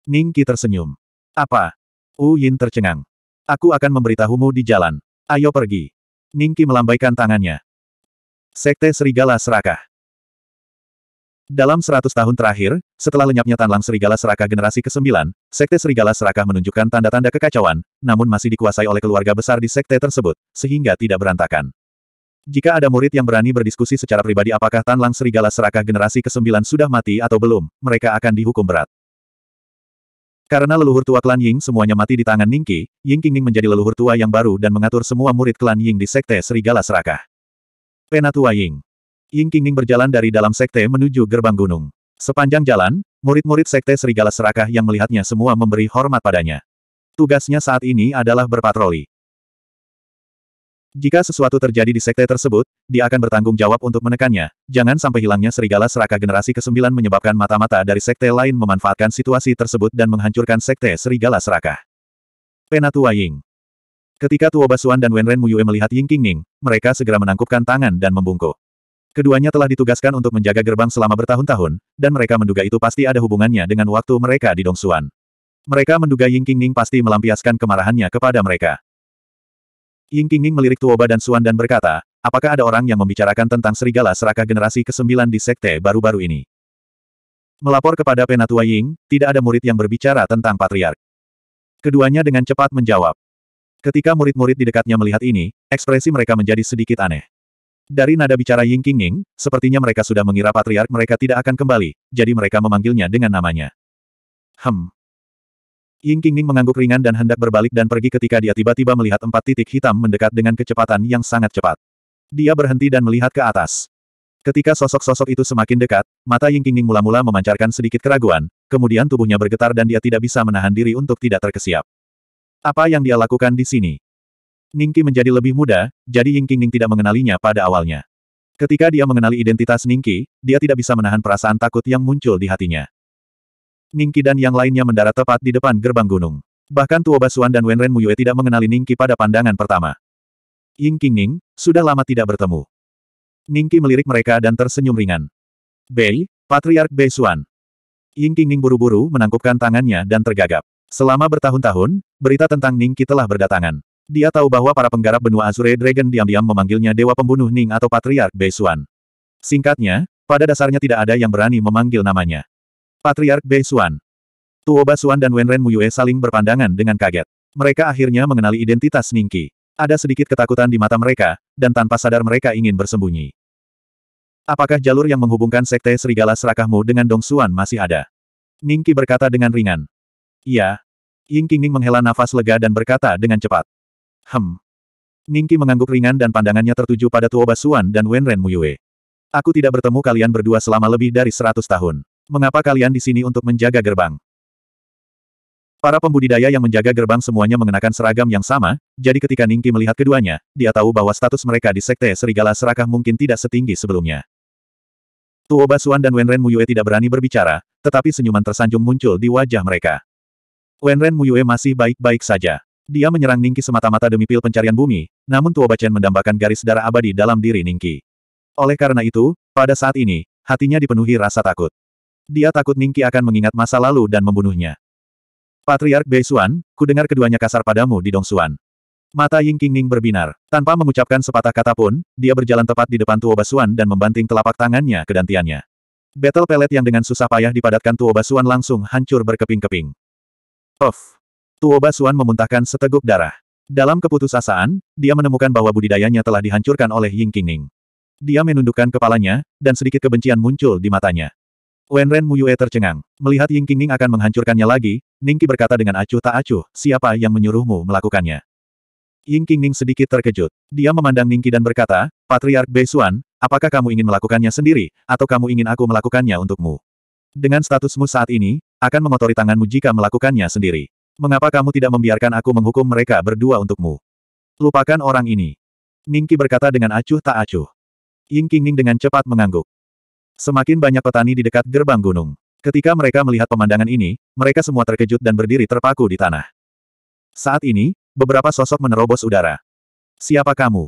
[SPEAKER 1] Ning Qi tersenyum. Apa? Uyin tercengang. Aku akan memberitahumu di jalan. Ayo pergi. Ningki melambaikan tangannya. Sekte Serigala Serakah dalam seratus tahun terakhir, setelah lenyapnya Tanlang Serigala Serakah generasi ke-9, Sekte Serigala Serakah menunjukkan tanda-tanda kekacauan, namun masih dikuasai oleh keluarga besar di sekte tersebut, sehingga tidak berantakan. Jika ada murid yang berani berdiskusi secara pribadi apakah Tanlang Serigala Serakah generasi ke-9 sudah mati atau belum, mereka akan dihukum berat. Karena leluhur tua klan Ying semuanya mati di tangan Ningqi, Ying Qingning menjadi leluhur tua yang baru dan mengatur semua murid klan Ying di Sekte Serigala Serakah. Penatua Ying Ying Qingning berjalan dari dalam sekte menuju gerbang gunung. Sepanjang jalan, murid-murid Sekte Serigala Serakah yang melihatnya semua memberi hormat padanya. Tugasnya saat ini adalah berpatroli. Jika sesuatu terjadi di sekte tersebut, dia akan bertanggung jawab untuk menekannya. Jangan sampai hilangnya serigala seraka generasi ke-9 menyebabkan mata-mata dari sekte lain memanfaatkan situasi tersebut dan menghancurkan sekte serigala seraka. Penatua Ying Ketika Tuo Basuan dan Wenren Muyue melihat Ying Qingning, mereka segera menangkupkan tangan dan membungkuk. Keduanya telah ditugaskan untuk menjaga gerbang selama bertahun-tahun, dan mereka menduga itu pasti ada hubungannya dengan waktu mereka di Dongsuan. Mereka menduga Ying Qingning pasti melampiaskan kemarahannya kepada mereka. Ying Qinging melirik Tuoba dan Suan dan berkata, apakah ada orang yang membicarakan tentang serigala serakah generasi ke-9 di sekte baru-baru ini? Melapor kepada Penatua Ying, tidak ada murid yang berbicara tentang patriark. Keduanya dengan cepat menjawab. Ketika murid-murid di dekatnya melihat ini, ekspresi mereka menjadi sedikit aneh. Dari nada bicara Ying Ying, sepertinya mereka sudah mengira patriark mereka tidak akan kembali, jadi mereka memanggilnya dengan namanya. Hmm. Ying Qingning mengangguk ringan dan hendak berbalik dan pergi ketika dia tiba-tiba melihat empat titik hitam mendekat dengan kecepatan yang sangat cepat. Dia berhenti dan melihat ke atas. Ketika sosok-sosok itu semakin dekat, mata Ying Qingning mula-mula memancarkan sedikit keraguan, kemudian tubuhnya bergetar dan dia tidak bisa menahan diri untuk tidak terkesiap. Apa yang dia lakukan di sini? Ningki menjadi lebih muda, jadi Ying Qingning tidak mengenalinya pada awalnya. Ketika dia mengenali identitas Ningki, dia tidak bisa menahan perasaan takut yang muncul di hatinya. Ningki dan yang lainnya mendarat tepat di depan gerbang gunung. Bahkan Tuo Basuan dan Wenren Muyue tidak mengenali Ningki pada pandangan pertama. Ying Ning, sudah lama tidak bertemu. Ningki melirik mereka dan tersenyum ringan. Bei, Patriark Bei Suan. Ying Ning buru-buru menangkupkan tangannya dan tergagap. Selama bertahun-tahun, berita tentang Ningki telah berdatangan. Dia tahu bahwa para penggarap benua Azure Dragon diam-diam memanggilnya Dewa Pembunuh Ning atau Patriark Bei Suan. Singkatnya, pada dasarnya tidak ada yang berani memanggil namanya. Patriark Bei Xuan. Tuo Basuan dan Wenren Muyue saling berpandangan dengan kaget. Mereka akhirnya mengenali identitas Ningki. Ada sedikit ketakutan di mata mereka, dan tanpa sadar mereka ingin bersembunyi. Apakah jalur yang menghubungkan Sekte Serigala Serakahmu dengan Dong Xuan masih ada? Ningki berkata dengan ringan. Iya. Ying Qingning menghela nafas lega dan berkata dengan cepat. Hem. Ningki mengangguk ringan dan pandangannya tertuju pada Tuo Basuan dan Wenren Muyue. Aku tidak bertemu kalian berdua selama lebih dari seratus tahun. Mengapa kalian di sini untuk menjaga gerbang? Para pembudidaya yang menjaga gerbang semuanya mengenakan seragam yang sama, jadi ketika Ningki melihat keduanya, dia tahu bahwa status mereka di Sekte Serigala Serakah mungkin tidak setinggi sebelumnya. Tuo Basuan dan Wenren Muyue tidak berani berbicara, tetapi senyuman tersanjung muncul di wajah mereka. Wenren Muyue masih baik-baik saja. Dia menyerang Ningki semata-mata demi pil pencarian bumi, namun Tuo Bacen mendambakan garis darah abadi dalam diri Ningki. Oleh karena itu, pada saat ini, hatinya dipenuhi rasa takut. Dia takut Ningki akan mengingat masa lalu dan membunuhnya. Patriark Bei Beisuan, kudengar keduanya kasar padamu di Dong Suan. Mata Ying Qingning berbinar. Tanpa mengucapkan sepatah kata pun, dia berjalan tepat di depan Tuo Basuan dan membanting telapak tangannya ke dantiannya. Battle pelet yang dengan susah payah dipadatkan Tuo Basuan langsung hancur berkeping-keping. Of, Tuo Basuan memuntahkan seteguk darah. Dalam keputusasaan, dia menemukan bahwa budidayanya telah dihancurkan oleh Ying Qingning. Dia menundukkan kepalanya, dan sedikit kebencian muncul di matanya. Wenren Muyue tercengang. Melihat Ying Qingning akan menghancurkannya lagi, Ningki berkata dengan acuh tak acuh, siapa yang menyuruhmu melakukannya? Ying Qingning sedikit terkejut. Dia memandang Ningki dan berkata, Patriark Beisuan, apakah kamu ingin melakukannya sendiri, atau kamu ingin aku melakukannya untukmu? Dengan statusmu saat ini, akan mengotori tanganmu jika melakukannya sendiri. Mengapa kamu tidak membiarkan aku menghukum mereka berdua untukmu? Lupakan orang ini. Ningki berkata dengan acuh tak acuh. Ying Qingning dengan cepat mengangguk. Semakin banyak petani di dekat gerbang gunung. Ketika mereka melihat pemandangan ini, mereka semua terkejut dan berdiri terpaku di tanah. Saat ini, beberapa sosok menerobos udara. Siapa kamu?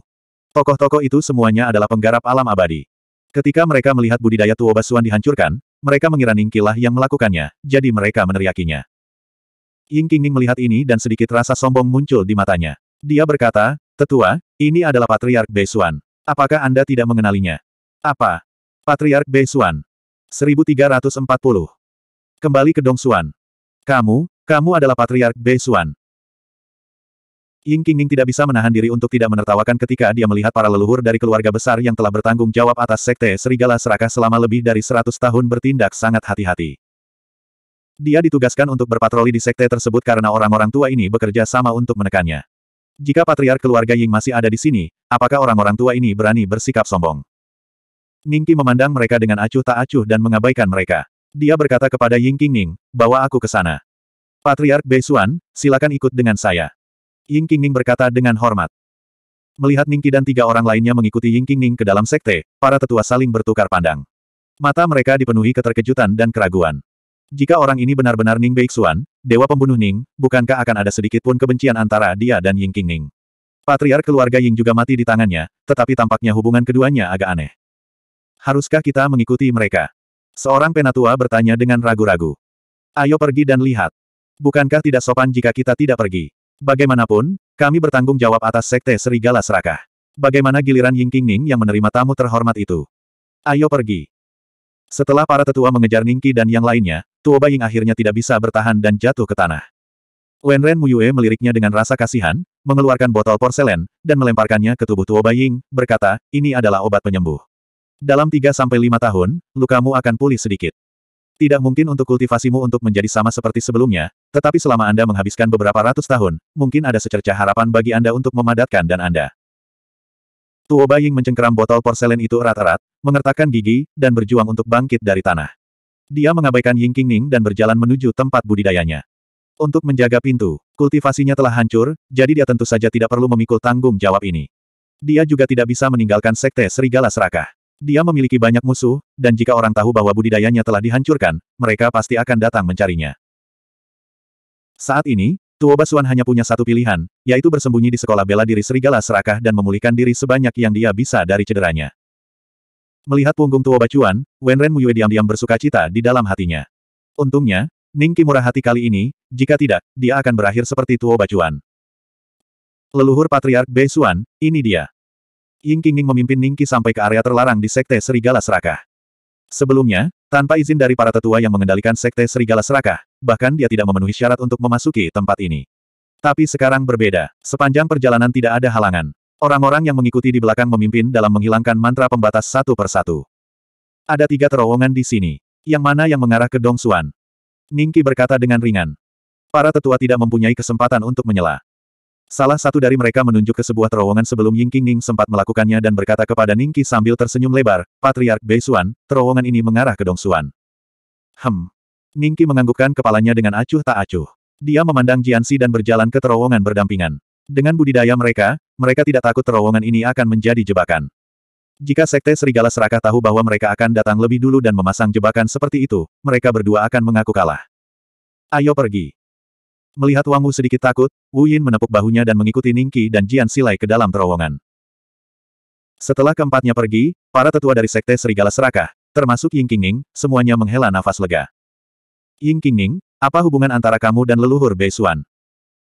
[SPEAKER 1] Tokoh-tokoh itu semuanya adalah penggarap alam abadi. Ketika mereka melihat budidaya Tuo Basuan dihancurkan, mereka mengira Ningkilah yang melakukannya, jadi mereka meneriakinya. Ying Qingning melihat ini dan sedikit rasa sombong muncul di matanya. Dia berkata, Tetua, ini adalah Patriark Beisuan. Apakah Anda tidak mengenalinya? Apa? Patriark Bei Xuan. 1340. Kembali ke Dong Xuan. Kamu, kamu adalah Patriark Bei Xuan. Ying Qingning tidak bisa menahan diri untuk tidak menertawakan ketika dia melihat para leluhur dari keluarga besar yang telah bertanggung jawab atas sekte Serigala Serakah selama lebih dari 100 tahun bertindak sangat hati-hati. Dia ditugaskan untuk berpatroli di sekte tersebut karena orang-orang tua ini bekerja sama untuk menekannya. Jika patriark keluarga Ying masih ada di sini, apakah orang-orang tua ini berani bersikap sombong? Ningki memandang mereka dengan acuh tak acuh dan mengabaikan mereka. Dia berkata kepada Ying Qingning, bawa aku ke sana. Patriark Beisuan, silakan ikut dengan saya. Ying Qingning berkata dengan hormat. Melihat Ningki dan tiga orang lainnya mengikuti Ying Qingning ke dalam sekte, para tetua saling bertukar pandang. Mata mereka dipenuhi keterkejutan dan keraguan. Jika orang ini benar-benar Ning Beixuan, dewa pembunuh Ning, bukankah akan ada sedikit pun kebencian antara dia dan Ying Qingning? Patriark keluarga Ying juga mati di tangannya, tetapi tampaknya hubungan keduanya agak aneh. Haruskah kita mengikuti mereka? Seorang penatua bertanya dengan ragu-ragu. Ayo pergi dan lihat. Bukankah tidak sopan jika kita tidak pergi? Bagaimanapun, kami bertanggung jawab atas Sekte Serigala Serakah. Bagaimana giliran Ying King Ning yang menerima tamu terhormat itu? Ayo pergi. Setelah para tetua mengejar Ningki dan yang lainnya, Tuoba Ying akhirnya tidak bisa bertahan dan jatuh ke tanah. Wen Ren Muyue meliriknya dengan rasa kasihan, mengeluarkan botol porselen, dan melemparkannya ke tubuh Tuoba Ying, berkata, ini adalah obat penyembuh. Dalam 3-5 tahun, lukamu akan pulih sedikit. Tidak mungkin untuk kultivasimu untuk menjadi sama seperti sebelumnya, tetapi selama Anda menghabiskan beberapa ratus tahun, mungkin ada secerca harapan bagi Anda untuk memadatkan dan Anda. Tuo Baying mencengkeram botol porselen itu erat-erat, mengertakkan gigi, dan berjuang untuk bangkit dari tanah. Dia mengabaikan Ying Qingning dan berjalan menuju tempat budidayanya. Untuk menjaga pintu, kultivasinya telah hancur, jadi dia tentu saja tidak perlu memikul tanggung jawab ini. Dia juga tidak bisa meninggalkan sekte serigala serakah. Dia memiliki banyak musuh, dan jika orang tahu bahwa budidayanya telah dihancurkan, mereka pasti akan datang mencarinya. Saat ini, Tuo Basuan hanya punya satu pilihan, yaitu bersembunyi di sekolah bela diri Serigala Serakah dan memulihkan diri sebanyak yang dia bisa dari cederanya. Melihat punggung Tuo Bacuan, Wenren Muyue diam-diam bersuka cita di dalam hatinya. Untungnya, Ning Kimura hati kali ini, jika tidak, dia akan berakhir seperti Tuo Bacuan. Leluhur Patriark Besuan, ini dia. Ying Qingning memimpin Ningqi sampai ke area terlarang di Sekte Serigala Serakah. Sebelumnya, tanpa izin dari para tetua yang mengendalikan Sekte Serigala Serakah, bahkan dia tidak memenuhi syarat untuk memasuki tempat ini. Tapi sekarang berbeda, sepanjang perjalanan tidak ada halangan. Orang-orang yang mengikuti di belakang memimpin dalam menghilangkan mantra pembatas satu persatu. Ada tiga terowongan di sini. Yang mana yang mengarah ke Dong Xuan? Ningki berkata dengan ringan. Para tetua tidak mempunyai kesempatan untuk menyela. Salah satu dari mereka menunjuk ke sebuah terowongan sebelum Ying Qingning sempat melakukannya dan berkata kepada Ning Qi sambil tersenyum lebar, Patriark Bei Beisuan, terowongan ini mengarah ke Dongsuan. Hem. Qi menganggukkan kepalanya dengan acuh tak acuh. Dia memandang Jiansi dan berjalan ke terowongan berdampingan. Dengan budidaya mereka, mereka tidak takut terowongan ini akan menjadi jebakan. Jika Sekte Serigala Serakah tahu bahwa mereka akan datang lebih dulu dan memasang jebakan seperti itu, mereka berdua akan mengaku kalah. Ayo pergi. Melihat Wang Wu sedikit takut, Wu Yin menepuk bahunya dan mengikuti Ningqi dan Jian Silai ke dalam terowongan. Setelah keempatnya pergi, para tetua dari Sekte Serigala Serakah, termasuk Ying Qingning, semuanya menghela nafas lega. Ying Qingning, apa hubungan antara kamu dan leluhur Bei Beisuan?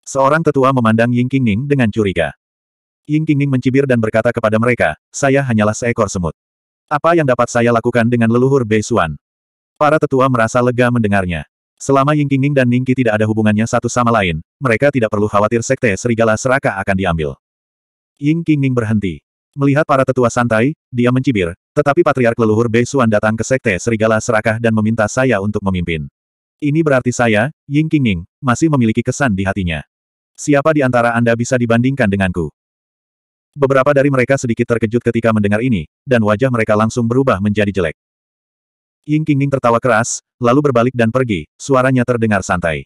[SPEAKER 1] Seorang tetua memandang Ying Qingning dengan curiga. Ying Qingning mencibir dan berkata kepada mereka, saya hanyalah seekor semut. Apa yang dapat saya lakukan dengan leluhur Bei Beisuan? Para tetua merasa lega mendengarnya. Selama Ying Qingning dan Ningqi tidak ada hubungannya satu sama lain, mereka tidak perlu khawatir Sekte Serigala Seraka akan diambil. Ying Qingning berhenti. Melihat para tetua santai, dia mencibir, tetapi Patriark Leluhur Beisuan datang ke Sekte Serigala Serakah dan meminta saya untuk memimpin. Ini berarti saya, Ying Qingning, masih memiliki kesan di hatinya. Siapa di antara Anda bisa dibandingkan denganku? Beberapa dari mereka sedikit terkejut ketika mendengar ini, dan wajah mereka langsung berubah menjadi jelek. Ying Qingning tertawa keras, lalu berbalik dan pergi, suaranya terdengar santai.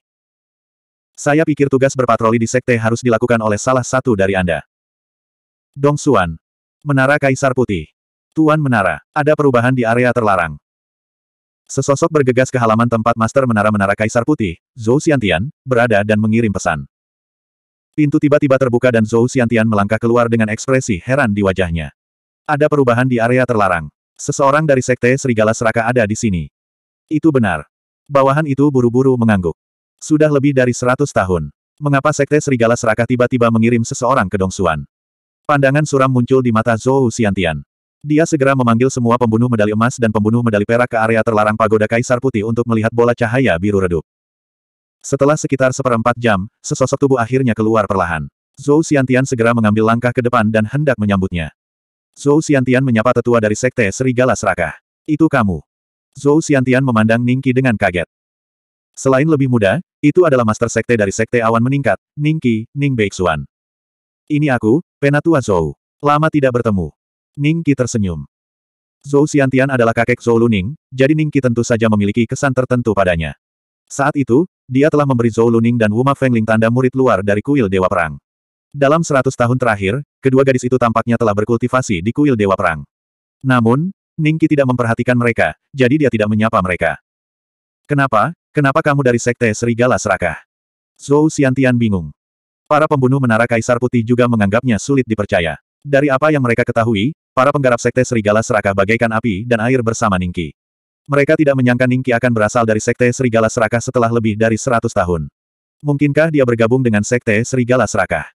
[SPEAKER 1] Saya pikir tugas berpatroli di sekte harus dilakukan oleh salah satu dari Anda. Dong Xuan. Menara Kaisar Putih. Tuan Menara, ada perubahan di area terlarang. Sesosok bergegas ke halaman tempat Master Menara-Menara Kaisar Putih, Zhou Xiantian, berada dan mengirim pesan. Pintu tiba-tiba terbuka dan Zhou Xiantian melangkah keluar dengan ekspresi heran di wajahnya. Ada perubahan di area terlarang. Seseorang dari Sekte Serigala Seraka ada di sini. Itu benar. Bawahan itu buru-buru mengangguk. Sudah lebih dari seratus tahun. Mengapa Sekte Serigala Seraka tiba-tiba mengirim seseorang ke Dongsuan? Pandangan suram muncul di mata Zhou Xiantian. Dia segera memanggil semua pembunuh medali emas dan pembunuh medali perak ke area terlarang Pagoda Kaisar Putih untuk melihat bola cahaya biru redup. Setelah sekitar seperempat jam, sesosok tubuh akhirnya keluar perlahan. Zhou Xiantian segera mengambil langkah ke depan dan hendak menyambutnya. Zhou Xiantian menyapa tetua dari Sekte Serigala Serakah. Itu kamu. Zhou Xiantian memandang Ningki dengan kaget. Selain lebih muda, itu adalah Master Sekte dari Sekte Awan Meningkat, Ningki, Ning Beixuan. Ini aku, Penatua Zhou. Lama tidak bertemu. Ningki tersenyum. Zhou Xiantian adalah kakek Zhou Luning, jadi Ningki tentu saja memiliki kesan tertentu padanya. Saat itu, dia telah memberi Zhou Luning dan Wuma Fengling tanda murid luar dari kuil Dewa Perang. Dalam seratus tahun terakhir, kedua gadis itu tampaknya telah berkultivasi di kuil Dewa Perang. Namun, Ningki tidak memperhatikan mereka, jadi dia tidak menyapa mereka. Kenapa? Kenapa kamu dari Sekte Serigala Serakah? Zhou Xiantian bingung. Para pembunuh Menara Kaisar Putih juga menganggapnya sulit dipercaya. Dari apa yang mereka ketahui, para penggarap Sekte Serigala Serakah bagaikan api dan air bersama Ningki. Mereka tidak menyangka Ningki akan berasal dari Sekte Serigala Serakah setelah lebih dari seratus tahun. Mungkinkah dia bergabung dengan Sekte Serigala Serakah?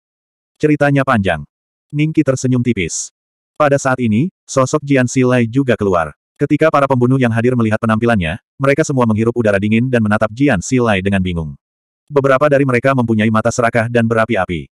[SPEAKER 1] Ceritanya panjang. Ningki tersenyum tipis. Pada saat ini, sosok Jian Silai juga keluar. Ketika para pembunuh yang hadir melihat penampilannya, mereka semua menghirup udara dingin dan menatap Jian Silai dengan bingung. Beberapa dari mereka mempunyai mata serakah dan berapi-api.